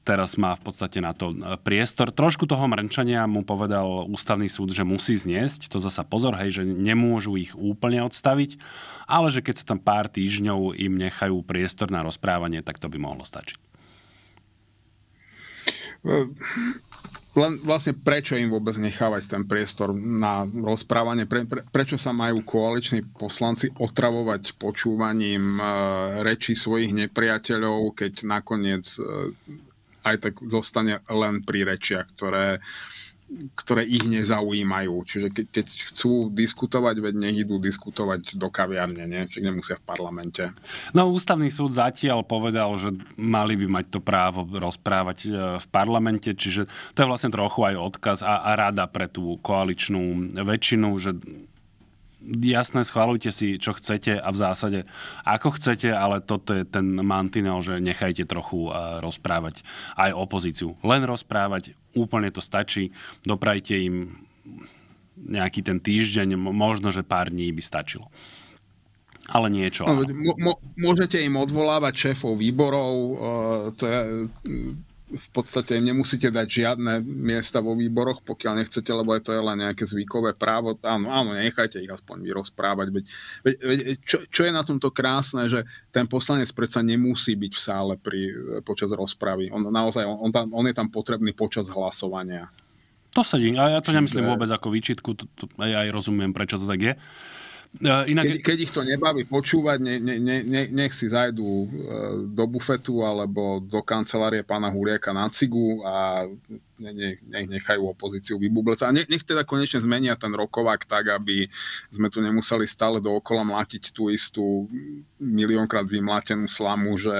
teraz má v podstate na to e, priestor. Trošku toho mrnčania mu povedal ústavný súd, že musí zniesť, to zasa pozor, hej, že nemôžu ich úplne odstaviť, ale že keď sa tam pár týždňov im nechajú priestor na rozprávanie, tak to by mohlo stačiť. E, len vlastne prečo im vôbec nechávať ten priestor na rozprávanie, pre, pre, prečo sa majú koaliční poslanci otravovať počúvaním e, rečí svojich nepriateľov, keď nakoniec e, aj tak zostane len pri rečiach, ktoré ktoré ich nezaujímajú. Čiže ke, keď chcú diskutovať, veď nech idú diskutovať do kaviarne, nie? Čiže nemusia v parlamente. No ústavný súd zatiaľ povedal, že mali by mať to právo rozprávať e, v parlamente, čiže to je vlastne trochu aj odkaz a, a rada pre tú koaličnú väčšinu, že jasné, schvalujte si, čo chcete a v zásade ako chcete, ale toto je ten mantinel, že nechajte trochu e, rozprávať aj opozíciu. Len rozprávať, úplne to stačí. Doprajte im nejaký ten týždeň, možno, že pár dní by stačilo. Ale niečo. No, môžete im odvolávať šéfov výborov, e, to je, v podstate im nemusíte dať žiadne miesta vo výboroch, pokiaľ nechcete, lebo je to je len nejaké zvykové právo. Áno, áno, nechajte ich aspoň vyrozprávať. Veď, veď, veď, čo, čo je na tomto krásne, že ten poslanec predsa nemusí byť v sále pri, počas rozpravy. On, naozaj, on, on, tam, on je tam potrebný počas hlasovania. To sedí. A ja to Čiže... nemyslím vôbec ako výčitku. To, to, ja aj rozumiem, prečo to tak je. E, inak... Keď, keď ich to nebaví počúvať, ne, ne, ne, nech si zajdú e, do bufetu alebo do kancelárie pána Huriaka na cigu a ne, ne, nech nechajú opozíciu vybubleť. A ne, nech teda konečne zmenia ten rokovák tak, aby sme tu nemuseli stále dookola mlátiť tú istú miliónkrát vymlátenú slamu, že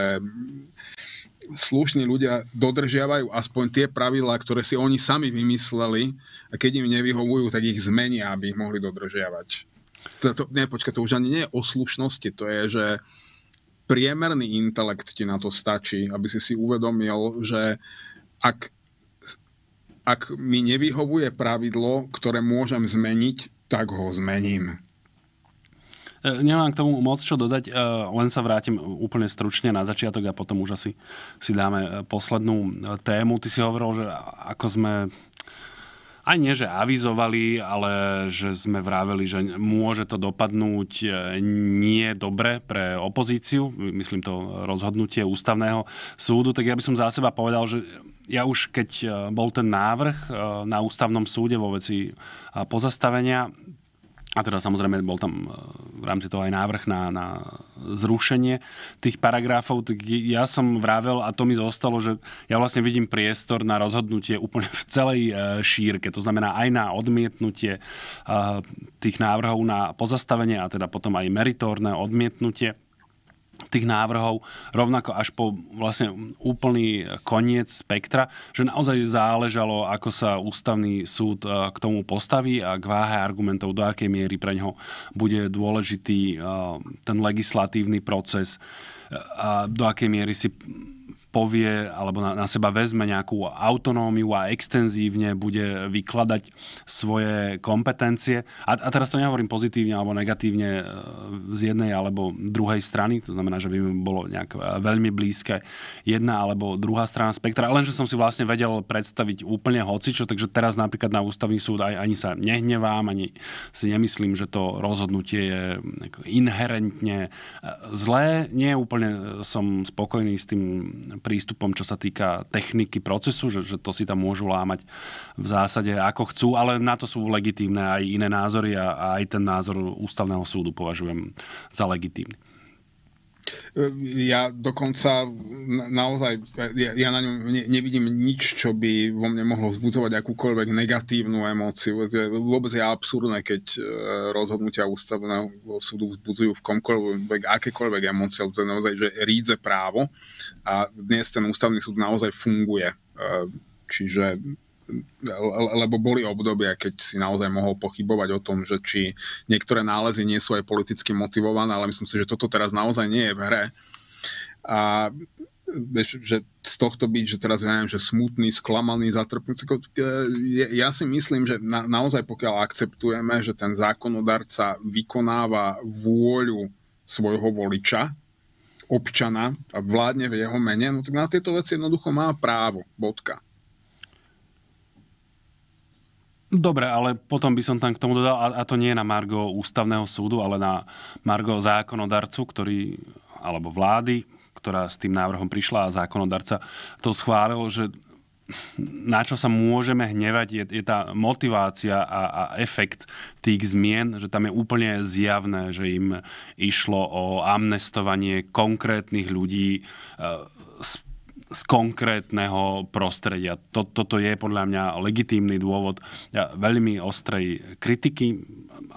slušní ľudia dodržiavajú aspoň tie pravidlá, ktoré si oni sami vymysleli a keď im nevyhovujú, tak ich zmenia, aby ich mohli dodržiavať to, to, nie, počka, to už ani nie je o slušnosti, to je, že priemerný intelekt ti na to stačí, aby si si uvedomil, že ak, ak mi nevyhovuje pravidlo, ktoré môžem zmeniť, tak ho zmením. E, nemám k tomu moc čo dodať, e, len sa vrátim úplne stručne na začiatok a potom už asi si dáme e, poslednú tému. Ty si hovoril, že ako sme a nie, že avizovali, ale že sme vraveli, že môže to dopadnúť e, nie dobre pre opozíciu, myslím to rozhodnutie ústavného súdu, tak ja by som za seba povedal, že ja už keď e, bol ten návrh e, na ústavnom súde vo veci pozastavenia, a teda samozrejme bol tam e, v rámci toho aj návrh na, na zrušenie tých paragrafov. Tak ja som vravel a to mi zostalo, že ja vlastne vidím priestor na rozhodnutie úplne v celej e, šírke. To znamená aj na odmietnutie e, tých návrhov na pozastavenie a teda potom aj meritórne odmietnutie tých návrhov, rovnako až po vlastne úplný koniec spektra, že naozaj záležalo, ako sa ústavný súd e, k tomu postaví a k váhe argumentov, do akej miery pre ňo bude dôležitý e, ten legislatívny proces e, a do akej miery si povie alebo na, na seba vezme nejakú autonómiu a extenzívne bude vykladať svoje kompetencie. A, a teraz to nehovorím pozitívne alebo negatívne e, z jednej alebo druhej strany, to znamená, že by mi bolo nejak e, veľmi blízke jedna alebo druhá strana spektra, lenže som si vlastne vedel predstaviť úplne hocičo, takže teraz napríklad na ústavný súd aj, ani sa nehnevám, ani si nemyslím, že to rozhodnutie je inherentne e, zlé. Nie úplne som spokojný s tým prístupom, čo sa týka techniky procesu, že, že to si tam môžu lámať v zásade ako chcú, ale na to sú legitímne aj iné názory a, a aj ten názor ústavného súdu považujem za legitímny. Ja dokonca naozaj, ja, ja na ňom ne, nevidím nič, čo by vo mne mohlo vzbudzovať akúkoľvek negatívnu emóciu. Vôbec je absurdné, keď e, rozhodnutia ústavného súdu vzbudzujú v komkoľvek akékoľvek emócie, to je naozaj, že rídze právo a dnes ten ústavný súd naozaj funguje. E, čiže lebo boli obdobia, keď si naozaj mohol pochybovať o tom, že či niektoré nálezy nie sú aj politicky motivované, ale myslím si, že toto teraz naozaj nie je v hre. A vieš, že z tohto byť, že teraz ja neviem, že smutný, sklamaný, zatrpnutý, e, ja si myslím, že na, naozaj pokiaľ akceptujeme, že ten zákonodarca vykonáva vôľu svojho voliča, občana a vládne v jeho mene, no tak na tieto veci jednoducho má právo. Bodka. Dobre, ale potom by som tam k tomu dodal, a, to nie je na Margo ústavného súdu, ale na Margo zákonodarcu, ktorý, alebo vlády, ktorá s tým návrhom prišla a zákonodarca to schválil, že na čo sa môžeme hnevať je, je tá motivácia a, a efekt tých zmien, že tam je úplne zjavné, že im išlo o amnestovanie konkrétnych ľudí e, z z konkrétneho prostredia. toto je podľa mňa legitímny dôvod ja, veľmi ostrej kritiky.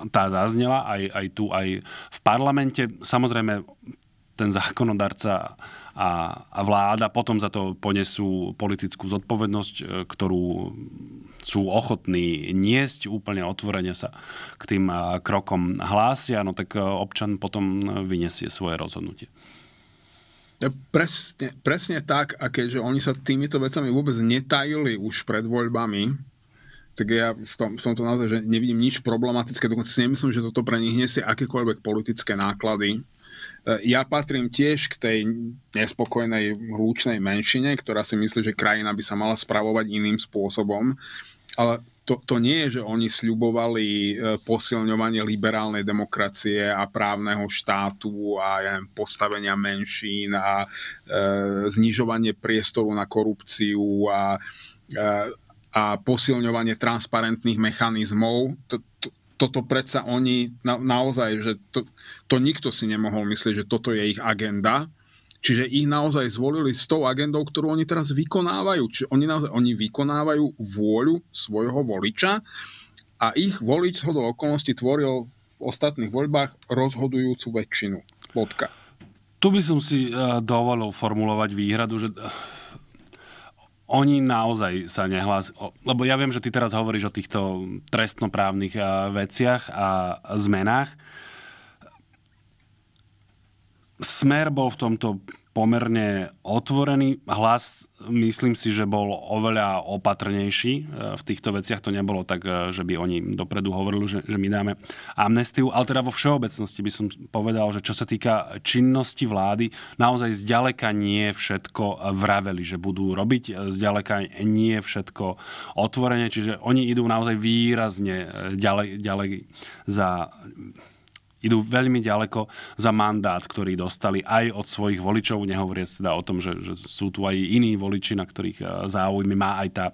Tá zaznela aj, aj tu, aj v parlamente. Samozrejme, ten zákonodarca a, a vláda potom za to ponesú politickú zodpovednosť, e, ktorú sú ochotní niesť úplne otvorene sa k tým e, krokom hlásia, no tak e, občan potom vyniesie svoje rozhodnutie. Presne, presne tak, a keďže oni sa týmito vecami vôbec netajili už pred voľbami, tak ja v tom, som to naozaj že nevidím nič problematické, dokonca si nemyslím, že toto pre nich nesie akékoľvek politické náklady. E, ja patrím tiež k tej nespokojnej hlučnej menšine, ktorá si myslí, že krajina by sa mala spravovať iným spôsobom, ale to, to nie je, že oni sľubovali e, posilňovanie liberálnej demokracie a právneho štátu a ja neviem, postavenia menšín a e, znižovanie priestoru na korupciu a, e, a posilňovanie transparentných mechanizmov. To, to, toto predsa oni na, naozaj, že to, to nikto si nemohol myslieť, že toto je ich agenda Čiže ich naozaj zvolili s tou agendou, ktorú oni teraz vykonávajú. Čiže oni, naozaj, oni vykonávajú vôľu svojho voliča a ich volič hodou okolností tvoril v ostatných voľbách rozhodujúcu väčšinu. Bodka. Tu by som si e, dovolil formulovať výhradu, že e, oni naozaj sa nehlásia. Lebo ja viem, že ty teraz hovoríš o týchto trestnoprávnych e, veciach a zmenách Smer bol v tomto pomerne otvorený. Hlas, myslím si, že bol oveľa opatrnejší e, v týchto veciach. To nebolo tak, e, že by oni dopredu hovorili, že, že my dáme amnestiu. Ale teda vo všeobecnosti by som povedal, že čo sa týka činnosti vlády, naozaj zďaleka nie všetko vraveli, že budú robiť, e, zďaleka nie všetko otvorene. Čiže oni idú naozaj výrazne ďalej, ďalej za idú veľmi ďaleko za mandát, ktorý dostali aj od svojich voličov, nehovoriac teda o tom, že, že sú tu aj iní voliči, na ktorých eh, záujmy má aj tá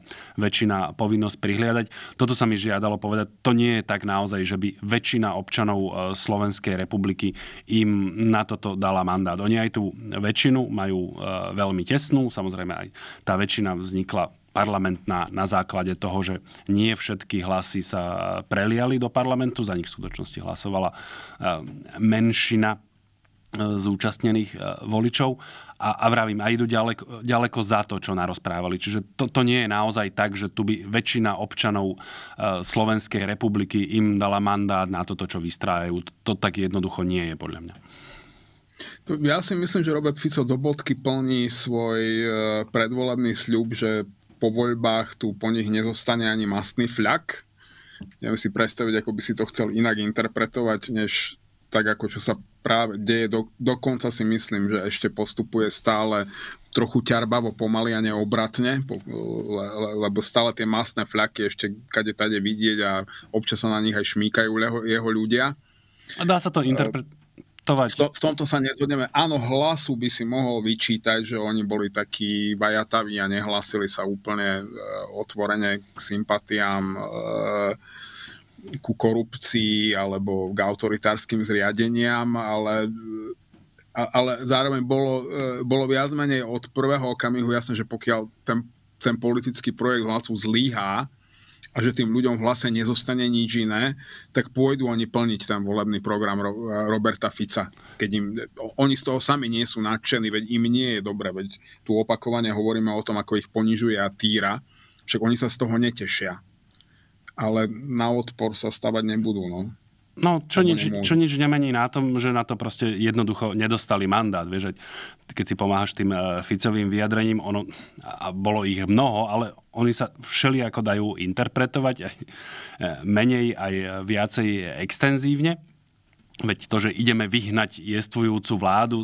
väčšina povinnosť prihliadať. Toto sa mi žiadalo povedať. To nie je tak naozaj, že by väčšina občanov eh, Slovenskej republiky im na toto dala mandát. Oni aj tú väčšinu majú eh, veľmi tesnú, samozrejme aj tá väčšina vznikla parlamentná na základe toho, že nie všetky hlasy sa preliali do parlamentu, za nich v skutočnosti hlasovala e, menšina e, zúčastnených e, voličov a, a vravím, a idú ďaleko, ďaleko za to, čo narozprávali. Čiže to, to nie je naozaj tak, že tu by väčšina občanov Slovenskej republiky im dala mandát na toto, čo vystrájajú. To tak jednoducho nie je, podľa mňa. Ja si myslím, že Robert Fico do bodky plní svoj predvolebný sľub, že po voľbách tu po nich nezostane ani masný fľak. Neviem si predstaviť, ako by si to chcel inak interpretovať, než tak ako čo sa práve deje. Do, dokonca si myslím, že ešte postupuje stále trochu ťarbavo pomaly a neobratne, lebo stále tie mastné fľaky ešte kade tade vidieť a občas sa na nich aj šmíkajú jeho, jeho ľudia. A dá sa to interpretovať rešpektovať. V, to, v tomto sa nezhodneme. Áno, hlasu by si mohol vyčítať, že oni boli takí vajataví a nehlasili sa úplne e, otvorene k sympatiám, e, ku korupcii alebo k autoritárskym zriadeniam, ale e, ale zároveň bolo, e, bolo viac menej od prvého okamihu jasné, že pokiaľ ten, ten politický projekt hlasu zlíhá, a že tým ľuďom v hlase nezostane nič iné, tak pôjdu oni plniť ten volebný program Roberta Fica. Keď im, oni z toho sami nie sú nadšení, veď im nie je dobre, veď tu opakovane hovoríme o tom, ako ich ponižuje a týra, však oni sa z toho netešia. Ale na odpor sa stavať nebudú. No. No, čo nič, čo nič nemení na tom, že na to proste jednoducho nedostali mandát. Vieš, keď si pomáhaš tým e, Ficovým vyjadrením, ono, a bolo ich mnoho, ale oni sa všelijako dajú interpretovať, aj e, menej, aj viacej extenzívne. Veď to, že ideme vyhnať jestvujúcu vládu,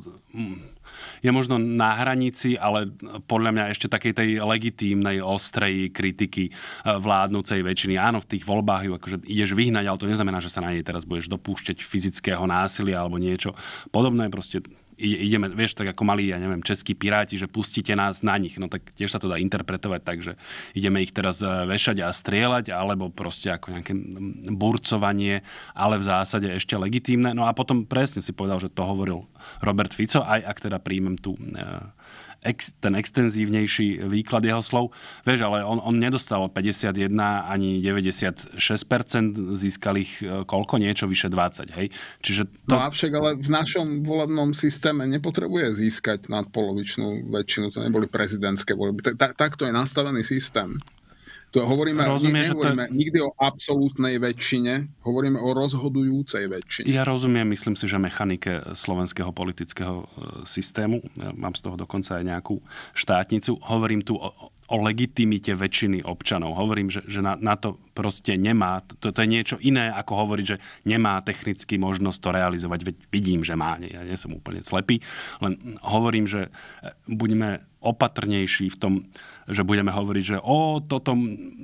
je možno na hranici, ale podľa mňa ešte takej tej legitímnej, ostrej kritiky e, vládnúcej väčšiny. Áno, v tých voľbách ju akože ideš vyhnať, ale to neznamená, že sa na nej teraz budeš dopúšťať fyzického násilia alebo niečo podobné. Proste ideme, vieš, tak ako mali, ja neviem, českí piráti, že pustíte nás na nich. No tak tiež sa to dá interpretovať tak, že ideme ich teraz e, vešať a strieľať, alebo proste ako nejaké burcovanie, ale v zásade ešte legitímne. No a potom presne si povedal, že to hovoril Robert Fico, aj ak teda príjmem tú e, ex, ten extenzívnejší výklad jeho slov. Vieš, ale on, on nedostal 51 ani 96%, získal ich e, koľko? Niečo vyše 20, hej? Čiže to... No avšak, ale v našom volebnom systéme nepotrebuje získať nadpolovičnú väčšinu, to neboli prezidentské voľby. Takto je nastavený systém. To hovoríme, Rozumiem, že nehovoríme to... nikdy o absolútnej väčšine, hovoríme o rozhodujúcej väčšine. Ja rozumiem, myslím si, že mechanike slovenského politického e, systému, ja e, mám z toho dokonca aj nejakú štátnicu, hovorím tu o, o legitimite väčšiny občanov. Hovorím, že, že na, na to proste nemá, to, to je niečo iné, ako hovoriť, že nemá technicky možnosť to realizovať. Veď vidím, že má, ja nie som úplne slepý, len hovorím, že e, buďme opatrnejší v tom že budeme hovoriť, že o toto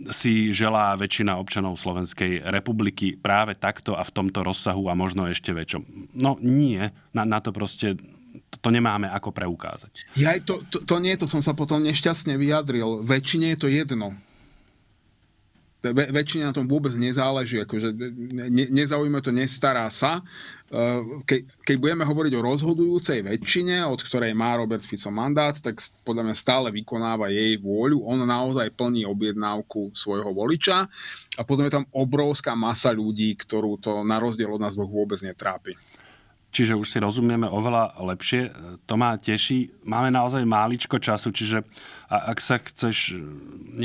si želá väčšina občanov Slovenskej republiky práve takto a v tomto rozsahu a možno ešte väčšom. No nie, na, na to proste to nemáme ako preukázať. Ja to, to, to nie, to som sa potom nešťastne vyjadril. Väčšine je to jedno. Ve, väčšine na tom vôbec nezáleží. Akože ne, nezaujíma to, nestará sa. Eh, ke, keď budeme hovoriť o rozhodujúcej väčšine, od ktorej má Robert Fico mandát, tak podľa mňa stále vykonáva jej vôľu. On naozaj plní objednávku svojho voliča a potom je tam obrovská masa ľudí, ktorú to na rozdiel od nás dvoch vôbec netrápi. Čiže už si rozumieme oveľa lepšie. To ma teší. Máme naozaj máličko času, čiže ak sa chceš eh,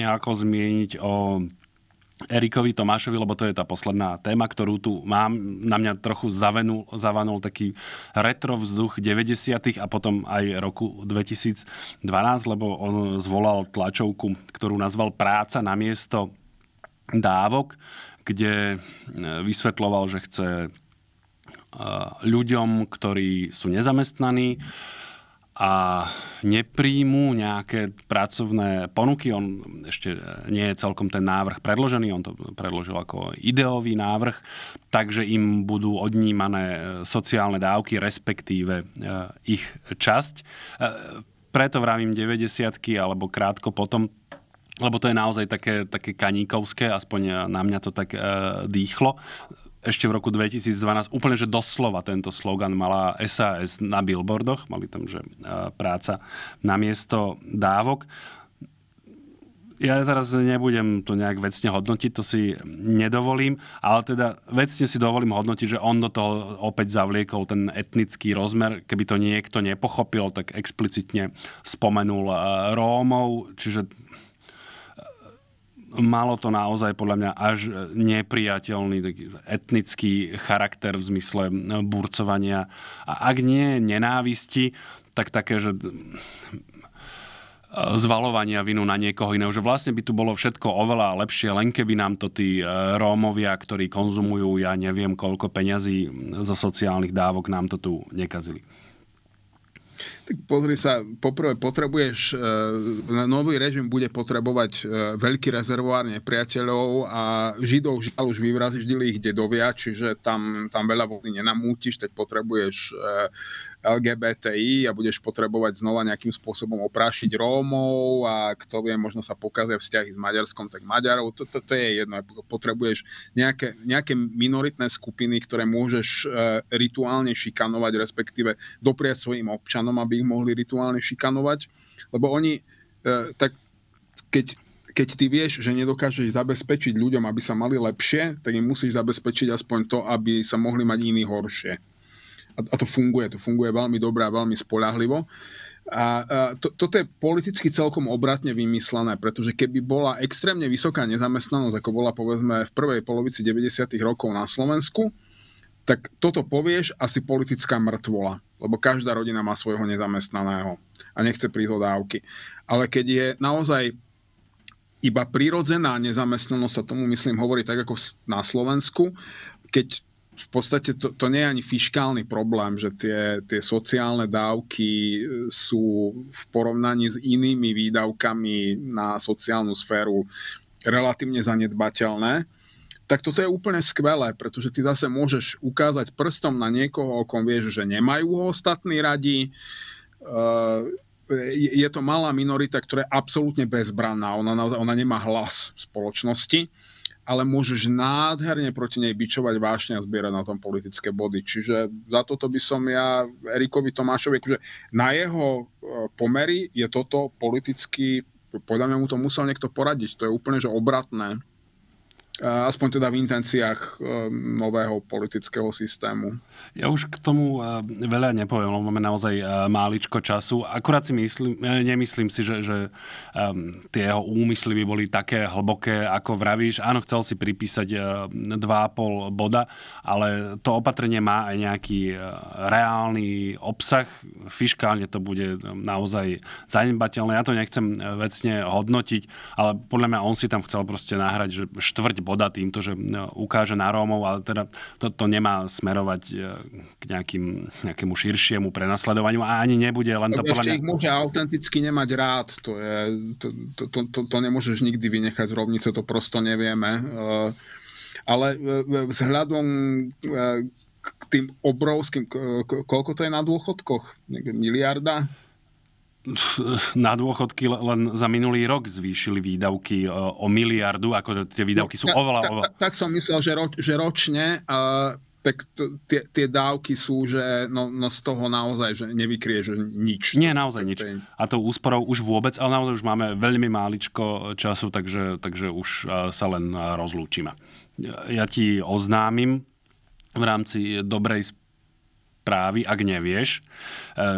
nejako zmieniť o Erikovi Tomášovi, lebo to je tá posledná téma, ktorú tu mám. Na mňa trochu zavenul, zavanul taký retro vzduch 90. a potom aj roku 2012, lebo on zvolal tlačovku, ktorú nazval Práca na miesto dávok, kde e, vysvetloval, že chce e, ľuďom, ktorí sú nezamestnaní, a nepríjmu nejaké pracovné ponuky. On ešte e, nie je celkom ten návrh predložený, on to predložil ako ideový návrh, takže im budú odnímané e, sociálne dávky, respektíve e, ich časť. Preto vravím 90 alebo krátko potom, lebo to je naozaj také, také kaníkovské, aspoň na mňa to tak dýchlo ešte v roku 2012 úplne, že doslova tento slogan mala SAS na billboardoch, mali tam, že e, práca na miesto dávok. Ja teraz nebudem to nejak vecne hodnotiť, to si nedovolím, ale teda vecne si dovolím hodnotiť, že on do toho opäť zavliekol ten etnický rozmer. Keby to niekto nepochopil, tak explicitne spomenul e, Rómov, čiže malo to naozaj podľa mňa až e, nepriateľný taký etnický charakter v zmysle burcovania. A ak nie nenávisti, tak také, že e, zvalovania vinu na niekoho iného. Že vlastne by tu bolo všetko oveľa lepšie, len keby nám to tí e, Rómovia, ktorí konzumujú, ja neviem koľko peňazí zo sociálnych dávok, nám to tu nekazili. Tak pozri sa, poprvé potrebuješ, e, nový režim bude potrebovať e, veľký rezervoár nepriateľov a Židov žiaľ už vyvrazili ich dedovia, čiže tam, tam veľa vody nenamútiš, tak potrebuješ e, LGBTI a budeš potrebovať znova nejakým spôsobom oprášiť Rómov a kto vie, možno sa pokazia vzťahy s Maďarskom, tak Maďarov, to, to, to je jedno. Potrebuješ nejaké, nejaké minoritné skupiny, ktoré môžeš e, rituálne šikanovať, respektíve dopriať svojim občanom, aby ich mohli rituálne šikanovať, lebo oni e, tak keď keď ty vieš, že nedokážeš zabezpečiť ľuďom, aby sa mali lepšie, tak im musíš zabezpečiť aspoň to, aby sa mohli mať iní horšie a, a to funguje, to funguje veľmi dobre a veľmi spolahlivo. A, a to, toto je politicky celkom obratne vymyslené, pretože keby bola extrémne vysoká nezamestnanosť, ako bola povedzme v prvej polovici 90. rokov na Slovensku, tak toto povieš asi politická mŕtvola, lebo každá rodina má svojho nezamestnaného a nechce prísť o dávky. Ale keď je naozaj iba prirodzená nezamestnanosť, sa tomu myslím hovorí tak ako na Slovensku, keď v podstate to, to nie je ani fiškálny problém, že tie, tie sociálne dávky e, sú v porovnaní s inými výdavkami na sociálnu sféru relatívne zanedbateľné tak toto je úplne skvelé, pretože ty zase môžeš ukázať prstom na niekoho, o kom vieš, že nemajú ho ostatní radi. E, je to malá minorita, ktorá je absolútne bezbranná, ona, ona nemá hlas v spoločnosti ale môžeš nádherne proti nej bičovať vášne a zbierať na tom politické body. Čiže za toto by som ja Erikovi Tomášovi, akože na jeho e, pomery je toto politicky, podľa mňa mu to musel niekto poradiť, to je úplne že obratné aspoň teda v intenciách eh, nového politického systému. Ja už k tomu eh, veľa nepoviem, lebo máme naozaj eh, máličko času. Akurát si myslím, nemyslím si, že, že ehm, tie jeho úmysly by boli také hlboké, ako vravíš. Áno, chcel si pripísať 2,5 boda, ale to opatrenie má aj nejaký reálny obsah. Fiskálne to bude naozaj zanedbateľné. Ja to nechcem vecne hodnotiť, ale podľa mňa on si tam chcel proste nahrať, že štvrť boda týmto, že e, ukáže na Rómov, ale teda toto to nemá smerovať e, k nejakým, nejakému širšiemu prenasledovaniu a ani nebude len to ešte mňa... ich môže autenticky nemať rád, to, je, to, to, to, to, to nemôžeš nikdy vynechať z rovnice, to prosto nevieme. E, ale vzhľadom k tým obrovským, koľko to je na dôchodkoch? Miliarda? na dôchodky len za minulý rok zvýšili výdavky e, o miliardu, ako tie výdavky sú no, oveľa... oveľa. Tak, tak som myslel, že, roč, že ročne uh, tak t- tie, tie dávky sú, že no, no z toho naozaj že nevykrieš nič. Nie, naozaj nič. A tou úsporou už vôbec, ale naozaj už máme veľmi máličko času, takže, takže už e, sa len e, rozlúčime. Ja ti oznámim v rámci dobrej správy, ak nevieš, e,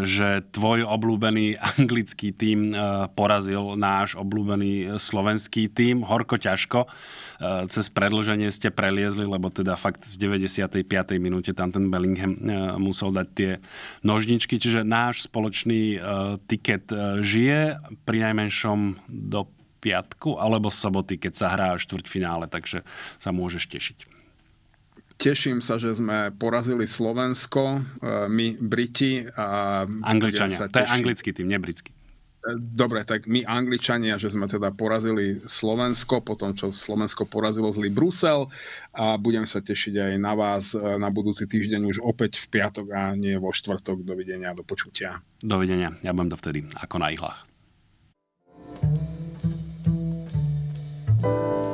že tvoj obľúbený anglický tím e, porazil náš obľúbený slovenský tím, horko ťažko. E, cez predlženie ste preliezli, lebo teda fakt v 95. minúte tam ten Bellingham musel dať tie nožničky, čiže náš spoločný tiket žije, pri najmenšom do piatku alebo soboty, keď sa hrá štvrťfinále, takže sa môžeš tešiť. Teším sa, že sme porazili Slovensko, e, my Briti a... Angličania, to je anglický tým, britský. E, dobre, tak my Angličania, že sme teda porazili Slovensko, potom čo Slovensko porazilo zlý Brusel a budem sa tešiť aj na vás e, na budúci týždeň už opäť v piatok a nie vo štvrtok. Dovidenia, do počutia. Dovidenia, ja budem dovtedy ako na ihlách. thank you